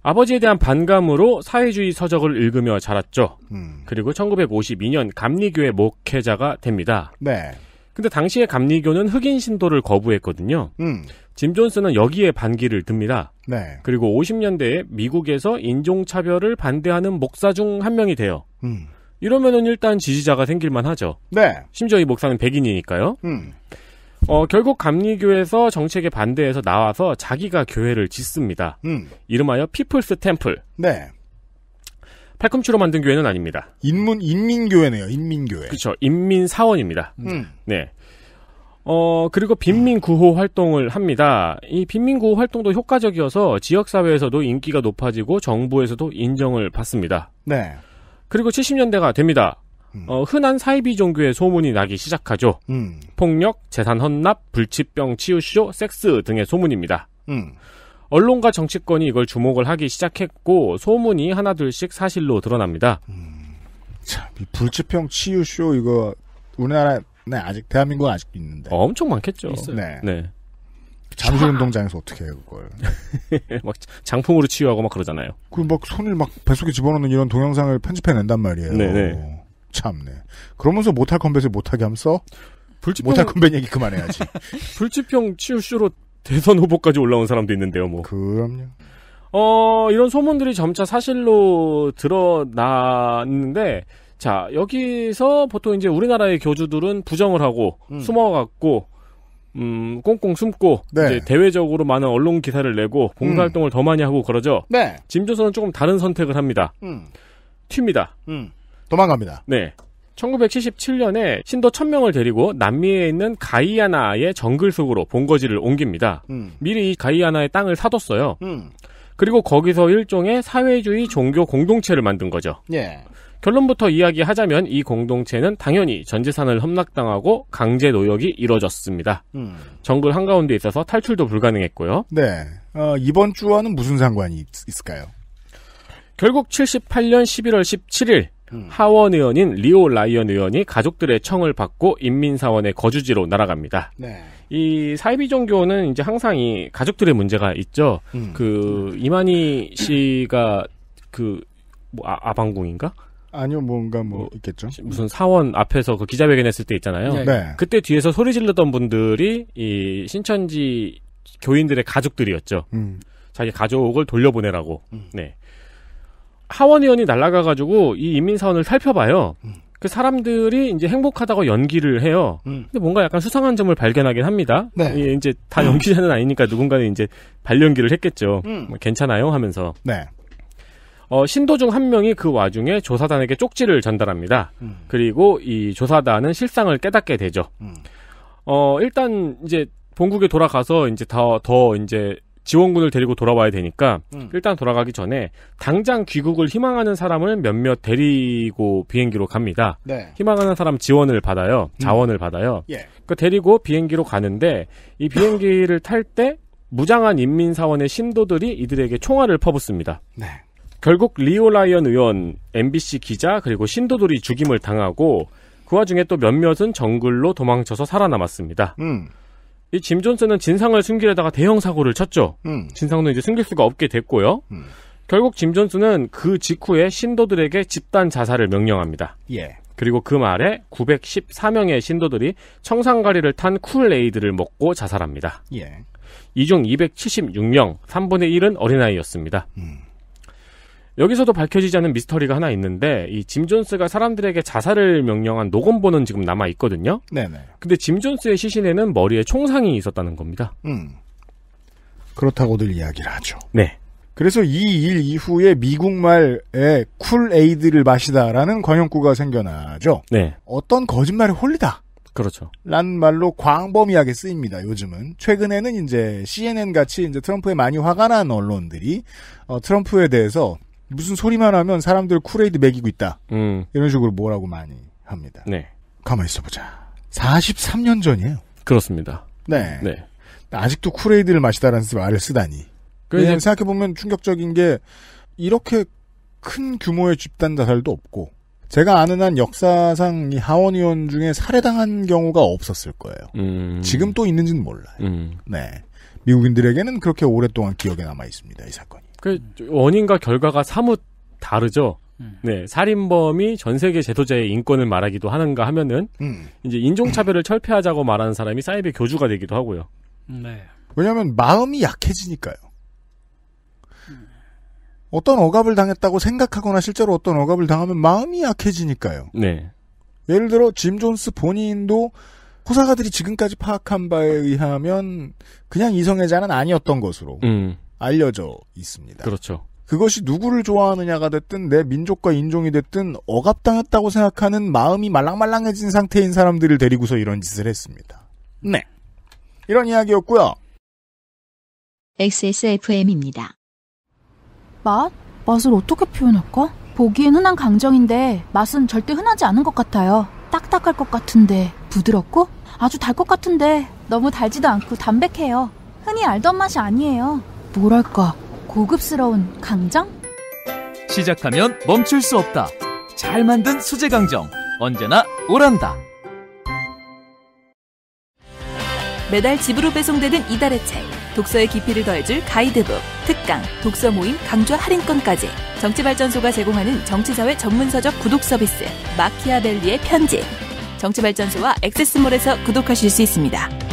아버지에 대한 반감으로 사회주의 서적을 읽으며 자랐죠. 음. 그리고 1952년 감리교의 목회자가 됩니다. 네. 근데 당시에 감리교는 흑인 신도를 거부했거든요. 음. 짐 존스는 여기에 반기를 듭니다. 네. 그리고 50년대에 미국에서 인종차별을 반대하는 목사 중 한 명이 돼요. 음. 이러면은 일단 지지자가 생길만 하죠. 네. 심지어 이 목사는 백인이니까요. 음. 어, 결국 감리교에서 정책에 반대해서 나와서 자기가 교회를 짓습니다. 음. 이름하여 피플스 템플. 네. 팔꿈치로 만든 교회는 아닙니다.
인문 인민교회네요.
인민교회. 그렇죠. 인민사원입니다. 음. 네. 어, 그리고 빈민 구호 활동을 합니다. 이 빈민 구호 활동도 효과적이어서 지역사회에서도 인기가 높아지고 정부에서도 인정을 받습니다. 네. 그리고 70년대가 됩니다. 음. 어, 흔한 사이비 종교의 소문이 나기 시작하죠. 음. 폭력, 재산 헌납, 불치병 치유쇼, 섹스 등의 소문입니다. 음. 언론과 정치권이 이걸 주목을 하기 시작했고 소문이 하나둘씩 사실로 드러납니다. 음.
참, 불치병 치유쇼 이거 우리나라 네 아직 대한민국 아직 있는데 어, 엄청 많겠죠. 있어요. 네.
네. 잠실
운동장에서 어떻게 해요 그걸?
막 장풍으로 치유하고 막 그러잖아요.
그 막 손을 막 뱃속에 집어넣는 이런 동영상을 편집해낸단 말이에요. 네네. 네. 참네. 그러면서 못할 컴뱃을 못하게 하면 써? 불치병... 못할 컴뱃 얘기 그만해야지.
불치병 치유쇼로 대선 후보까지 올라온 사람도 있는데요, 뭐. 그럼요. 어, 이런 소문들이 점차 사실로 드러났는데, 자, 여기서 보통 이제 우리나라의 교주들은 부정을 하고, 음. 숨어갖고, 음, 꽁꽁 숨고, 네. 이제 대외적으로 많은 언론 기사를 내고, 봉사활동을 음. 더 많이 하고 그러죠? 네. 짐조선은 조금 다른 선택을 합니다. 음. 튑니다. 음. 도망갑니다. 네. 1977년에 신도 1000명을 데리고 남미에 있는 가이아나의 정글 속으로 본거지를 옮깁니다. 음. 미리 이 가이아나의 땅을 사뒀어요. 음. 그리고 거기서 일종의 사회주의 종교 공동체를 만든 거죠. 예. 결론부터 이야기하자면 이 공동체는 당연히 전재산을 험락당하고 강제 노역이 이뤄졌습니다. 음. 정글 한가운데 있어서 탈출도 불가능했고요.
네. 어, 이번 주와는 무슨 상관이 있, 을까요 결국 78년 11월 17일 음. 하원
의원인 리오 라이언 의원이 가족들의 청을 받고 인민사원의 거주지로 날아갑니다. 네. 이 사이비 종교는 이제 항상 이 가족들의 문제가 있죠. 음. 그 이만희 씨가 그뭐 아, 방궁인가
아니요, 뭔가 뭐, 뭐 있겠죠.
무슨 사원 앞에서 그 기자회견했을 때 있잖아요. 네. 네. 그때 뒤에서 소리 질렀던 분들이 이 신천지 교인들의 가족들이었죠. 음. 자기 가족을 돌려보내라고. 음. 네. 하원의원이 날아가가지고 이 인민사원을 살펴봐요. 음. 그 사람들이 이제 행복하다고 연기를 해요. 음. 근데 뭔가 약간 수상한 점을 발견하긴 합니다. 네. 예, 이제 다 연기자는 아니니까 누군가는 이제 발연기를 했겠죠. 음. 뭐 괜찮아요 하면서. 네. 어, 신도 중 한 명이 그 와중에 조사단에게 쪽지를 전달합니다. 음. 그리고 이 조사단은 실상을 깨닫게 되죠. 음. 어, 일단 이제 본국에 돌아가서 이제 더, 더 이제 지원군을 데리고 돌아와야 되니까 음. 일단 돌아가기 전에 당장 귀국을 희망하는 사람을 몇몇 데리고 비행기로 갑니다. 네. 희망하는 사람 지원을 받아요. 음. 자원을 받아요. 예. 그 데리고 비행기로 가는데 이 비행기를 탈 때 무장한 인민사원의 신도들이 이들에게 총알을 퍼붓습니다. 네. 결국 리오 라이언 의원, MBC 기자 그리고 신도들이 죽임을 당하고 그 와중에 또 몇몇은 정글로 도망쳐서 살아남았습니다. 음. 이짐 존슨은 진상을 숨기려다가 대형 사고를 쳤죠. 음. 진상도 이제 숨길 수가 없게 됐고요. 음. 결국 짐 존슨은 그 직후에 신도들에게 집단 자살을 명령합니다. 예. 그리고 그 말에 914명의 신도들이 청산가리를 탄쿨레이드를 먹고 자살합니다. 예. 이 중 276명, 3분의 1은 어린아이였습니다. 음. 여기서도 밝혀지지 않은 미스터리가 하나 있는데 이 짐 존스가 사람들에게 자살을 명령한 녹음본은 지금 남아 있거든요. 네네. 근데 짐 존스의 시신에는 머리에 총상이 있었다는 겁니다.
음. 그렇다고들 이야기를 하죠. 네. 그래서 이 일 이후에 미국말에 쿨 에이드를 마시다라는 관용구가 생겨나죠. 네. 어떤 거짓말에 홀리다. 그렇죠. 란 말로 광범위하게 쓰입니다. 요즘은 최근에는 이제 CNN 같이 이제 트럼프에 많이 화가 난 언론들이 어, 트럼프에 대해서 무슨 소리만 하면 사람들 쿨에이드 먹이고 있다. 음. 이런 식으로 뭐라고 많이 합니다. 네. 가만 히 있어보자. 43년 전이에요. 그렇습니다. 네. 네. 아직도 쿨에이드를 마시다라는 말을 쓰다니. 그래 생각해보면 충격적인 게 이렇게 큰 규모의 집단 자살도 없고 제가 아는 한 역사상 이 하원 의원 중에 살해당한 경우가 없었을 거예요. 음. 지금 또 있는지는 몰라요. 음. 네. 미국인들에게는 그렇게 오랫동안 기억에 남아 있습니다. 이 사건. 그
원인과 결과가 사뭇 다르죠. 음. 네, 살인범이 전 세계 제도자의 인권을 말하기도 하는가 하면은 음. 이제 인종차별을 철폐하자고 말하는 사람이 사이비 교주가 되기도 하고요. 음, 네.
왜냐하면 마음이 약해지니까요. 어떤 억압을 당했다고 생각하거나 실제로 어떤 억압을 당하면 마음이 약해지니까요. 네. 예를 들어 짐 존스 본인도 호사가들이 지금까지 파악한 바에 의하면 그냥 이성애자는 아니었던 것으로. 음. 알려져 있습니다. 그렇죠. 그것이 누구를 좋아하느냐가 됐든 내 민족과 인종이 됐든 억압당했다고 생각하는 마음이 말랑말랑해진 상태인 사람들을 데리고서 이런 짓을 했습니다. 네. 이런
이야기였고요. XSFM입니다. 맛? 맛을 어떻게 표현할까? 보기엔 흔한 강정인데 맛은 절대 흔하지 않은 것 같아요. 딱딱할 것 같은데 부드럽고 아주 달 것 같은데 너무 달지도 않고 담백해요. 흔히 알던 맛이 아니에요. 뭐랄까 고급스러운 강정?
시작하면 멈출 수 없다. 잘 만든 수제 강정 언제나
오란다. 매달 집으로 배송되는 이달의 책, 독서의 깊이를 더해줄 가이드북, 특강, 독서 모임 강좌 할인권까지 정치발전소가 제공하는 정치사회 전문서적 구독 서비스 마키아벨리의 편지. 정치발전소와 액세스몰에서 구독하실 수 있습니다.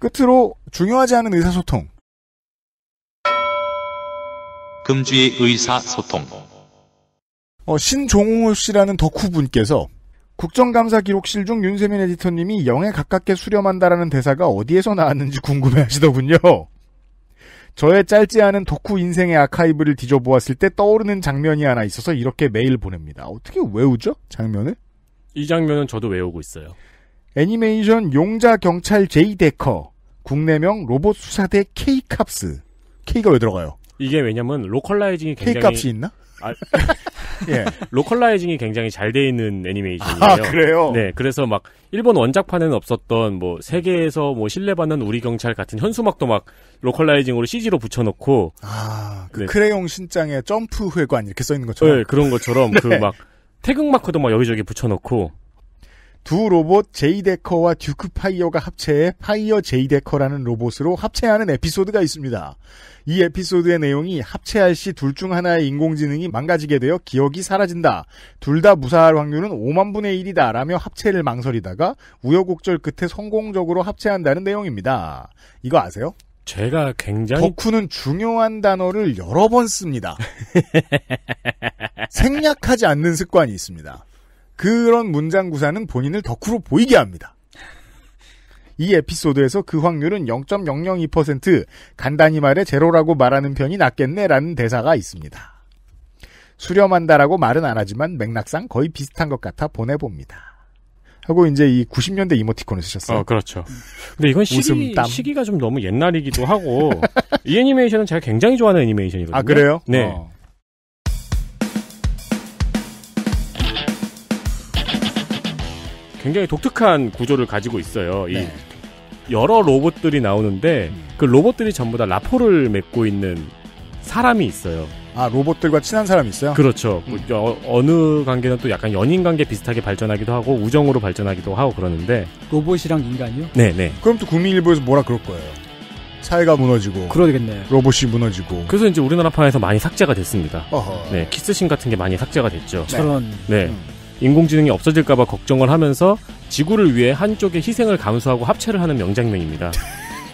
끝으로 중요하지 않은 의사소통.
금주의 의사소통.
어, 신종호 씨라는 덕후분께서 국정감사 기록실 중 윤세민 에디터님이 영에 가깝게 수렴한다라는 대사가 어디에서 나왔는지 궁금해 하시더군요. 저의 짧지 않은 덕후 인생의 아카이브를 뒤져보았을 때 떠오르는 장면이 하나 있어서 이렇게 메일 보냅니다. 어떻게 외우죠? 장면을? 이 장면은
저도 외우고 있어요.
애니메이션 용자 경찰 제이 데커, 국내명 로봇 수사대 K 캅스. K가 왜 들어가요?
이게 왜냐면 로컬라이징이 굉장히 K 값이 있나?
아, 예.
로컬라이징이 굉장히 잘 돼 있는 애니메이션이에요. 아, 그래요? 네, 그래서 막 일본 원작판에는 없었던 뭐 세계에서 뭐 신뢰받는 우리 경찰 같은 현수막도 막 로컬라이징으로 CG로 붙여놓고 아,
그 네. 크레용 신장에 점프 회관 이렇게 써 있는 것처럼 네, 그런 것처럼 그 네. 그막 태극 마크도 막 여기저기 붙여놓고 두 로봇 제이데커와 듀크 파이어가 합체해 파이어 제이데커라는 로봇으로 합체하는 에피소드가 있습니다. 이 에피소드의 내용이 합체할 시 둘 중 하나의 인공지능이 망가지게 되어 기억이 사라진다. 둘 다 무사할 확률은 5만 분의 1이다. 라며 합체를 망설이다가 우여곡절 끝에 성공적으로 합체한다는 내용입니다. 이거 아세요? 제가 굉장히 덕후는 중요한 단어를 여러 번 씁니다. 생략하지 않는 습관이 있습니다. 그런 문장 구사는 본인을 덕후로 보이게 합니다. 이 에피소드에서 그 확률은 0.002% 간단히 말해 제로라고 말하는 편이 낫겠네라는 대사가 있습니다. 수렴한다라고 말은 안 하지만 맥락상 거의 비슷한 것 같아 보내봅니다. 하고 이제 이 90년대 이모티콘을 쓰셨어요. 어,
그렇죠. 근데 이건 시기, 땀. 시기가 좀 너무 옛날이기도 하고 이 애니메이션은 제가 굉장히 좋아하는 애니메이션이거든요. 아, 그래요? 네. 어. 굉장히 독특한 구조를 가지고 있어요. 네. 여러 로봇들이 나오는데 음. 그 로봇들이 전부 다 라포를 맺고 있는 사람이 있어요.
아 로봇들과 친한 사람이 있어요?
그렇죠. 그 음. 뭐, 어, 느 관계는 또 약간 연인 관계 비슷하게 발전하기도 하고 우정으로 발전하기도 하고 그러는데
로봇이랑 인간이요? 네네. 네. 그럼 또 국민일보에서 뭐라 그럴 거예요. 사회가 무너지고 그러겠네요. 로봇이 무너지고 그래서
이제 우리나라판에서 많이 삭제가 됐습니다. 어허. 네 키스신 같은 게 많이 삭제가 됐죠. 저런. 네. 음. 인공지능이 없어질까봐 걱정을 하면서 지구를 위해 한쪽의 희생을 감수하고 합체를 하는 명장면입니다.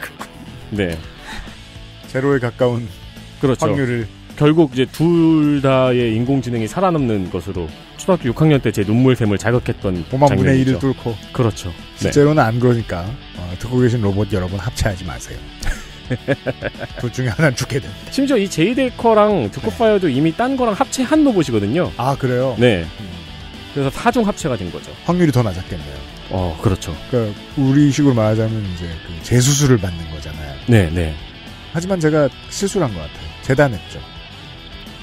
네. 제로에 가까운 그렇죠. 확률을 결국 이제 둘 다의 인공지능이 살아남는 것으로 초등학교 6학년 때 제 눈물샘을 자극했던 보만분의 일을 뚫고 그렇죠. 네. 실제로는
네. 안 그러니까 어, 듣고 계신 로봇 여러분 합체하지 마세요. 둘 중에 하나는 죽게 됩니다. 심지어
이 제이데커랑 드코파이어도 네. 이미 딴 거랑 합체한 로봇이거든요.
아 그래요? 네. 음. 그래서 4종 합체가 된 거죠. 확률이 더 낮았겠네요. 어, 그렇죠. 그러니까 우리 식으로 말하자면 이제 그 재수술을 받는 거잖아요. 네, 네. 하지만 제가 실수를 한 것 같아요. 재단했죠.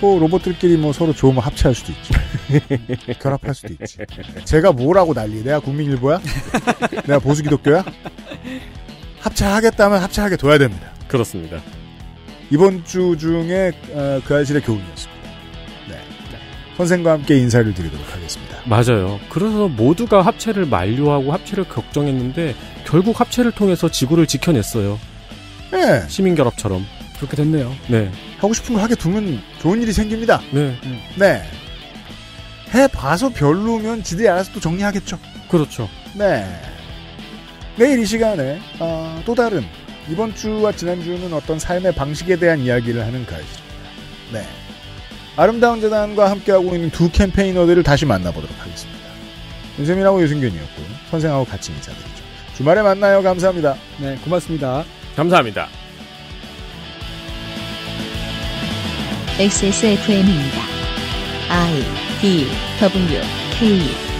뭐 로봇들끼리 뭐 서로 좋으면 합체할 수도 있지. 결합할 수도 있지. 제가 뭐라고 난리? 내가 국민일보야? 내가 보수기독교야? 합체하겠다면 합체하게 둬야 됩니다. 그렇습니다. 이번 주 중에 어, 그 아실의 교훈이었습니다. 선생과 함께 인사를 드리도록 하겠습니다.
맞아요. 그래서 모두가 합체를 만료하고 합체를 걱정했는데 결국 합체를 통해서 지구를 지켜냈어요. 네. 시민결합처럼. 그렇게 됐네요. 네.
하고 싶은 거 하게 두면 좋은 일이 생깁니다. 네. 음. 네. 해봐서 별로면 지들이 알아서 또 정리하겠죠. 그렇죠. 네. 내일 이 시간에 어, 또 다른 이번 주와 지난주는 어떤 삶의 방식에 대한 이야기를 하는 가이드 네. 아름다운 재단과 함께하고 있는 두캠페인어들을 다시 만나보도록 하겠습니다. 윤세민하고 유승균이었고 선생하고 같이 인사드리죠. 주말에 만나요. 감사합니다. 네, 고맙습니다. 감사합니다.
XSFM입니다. I D W K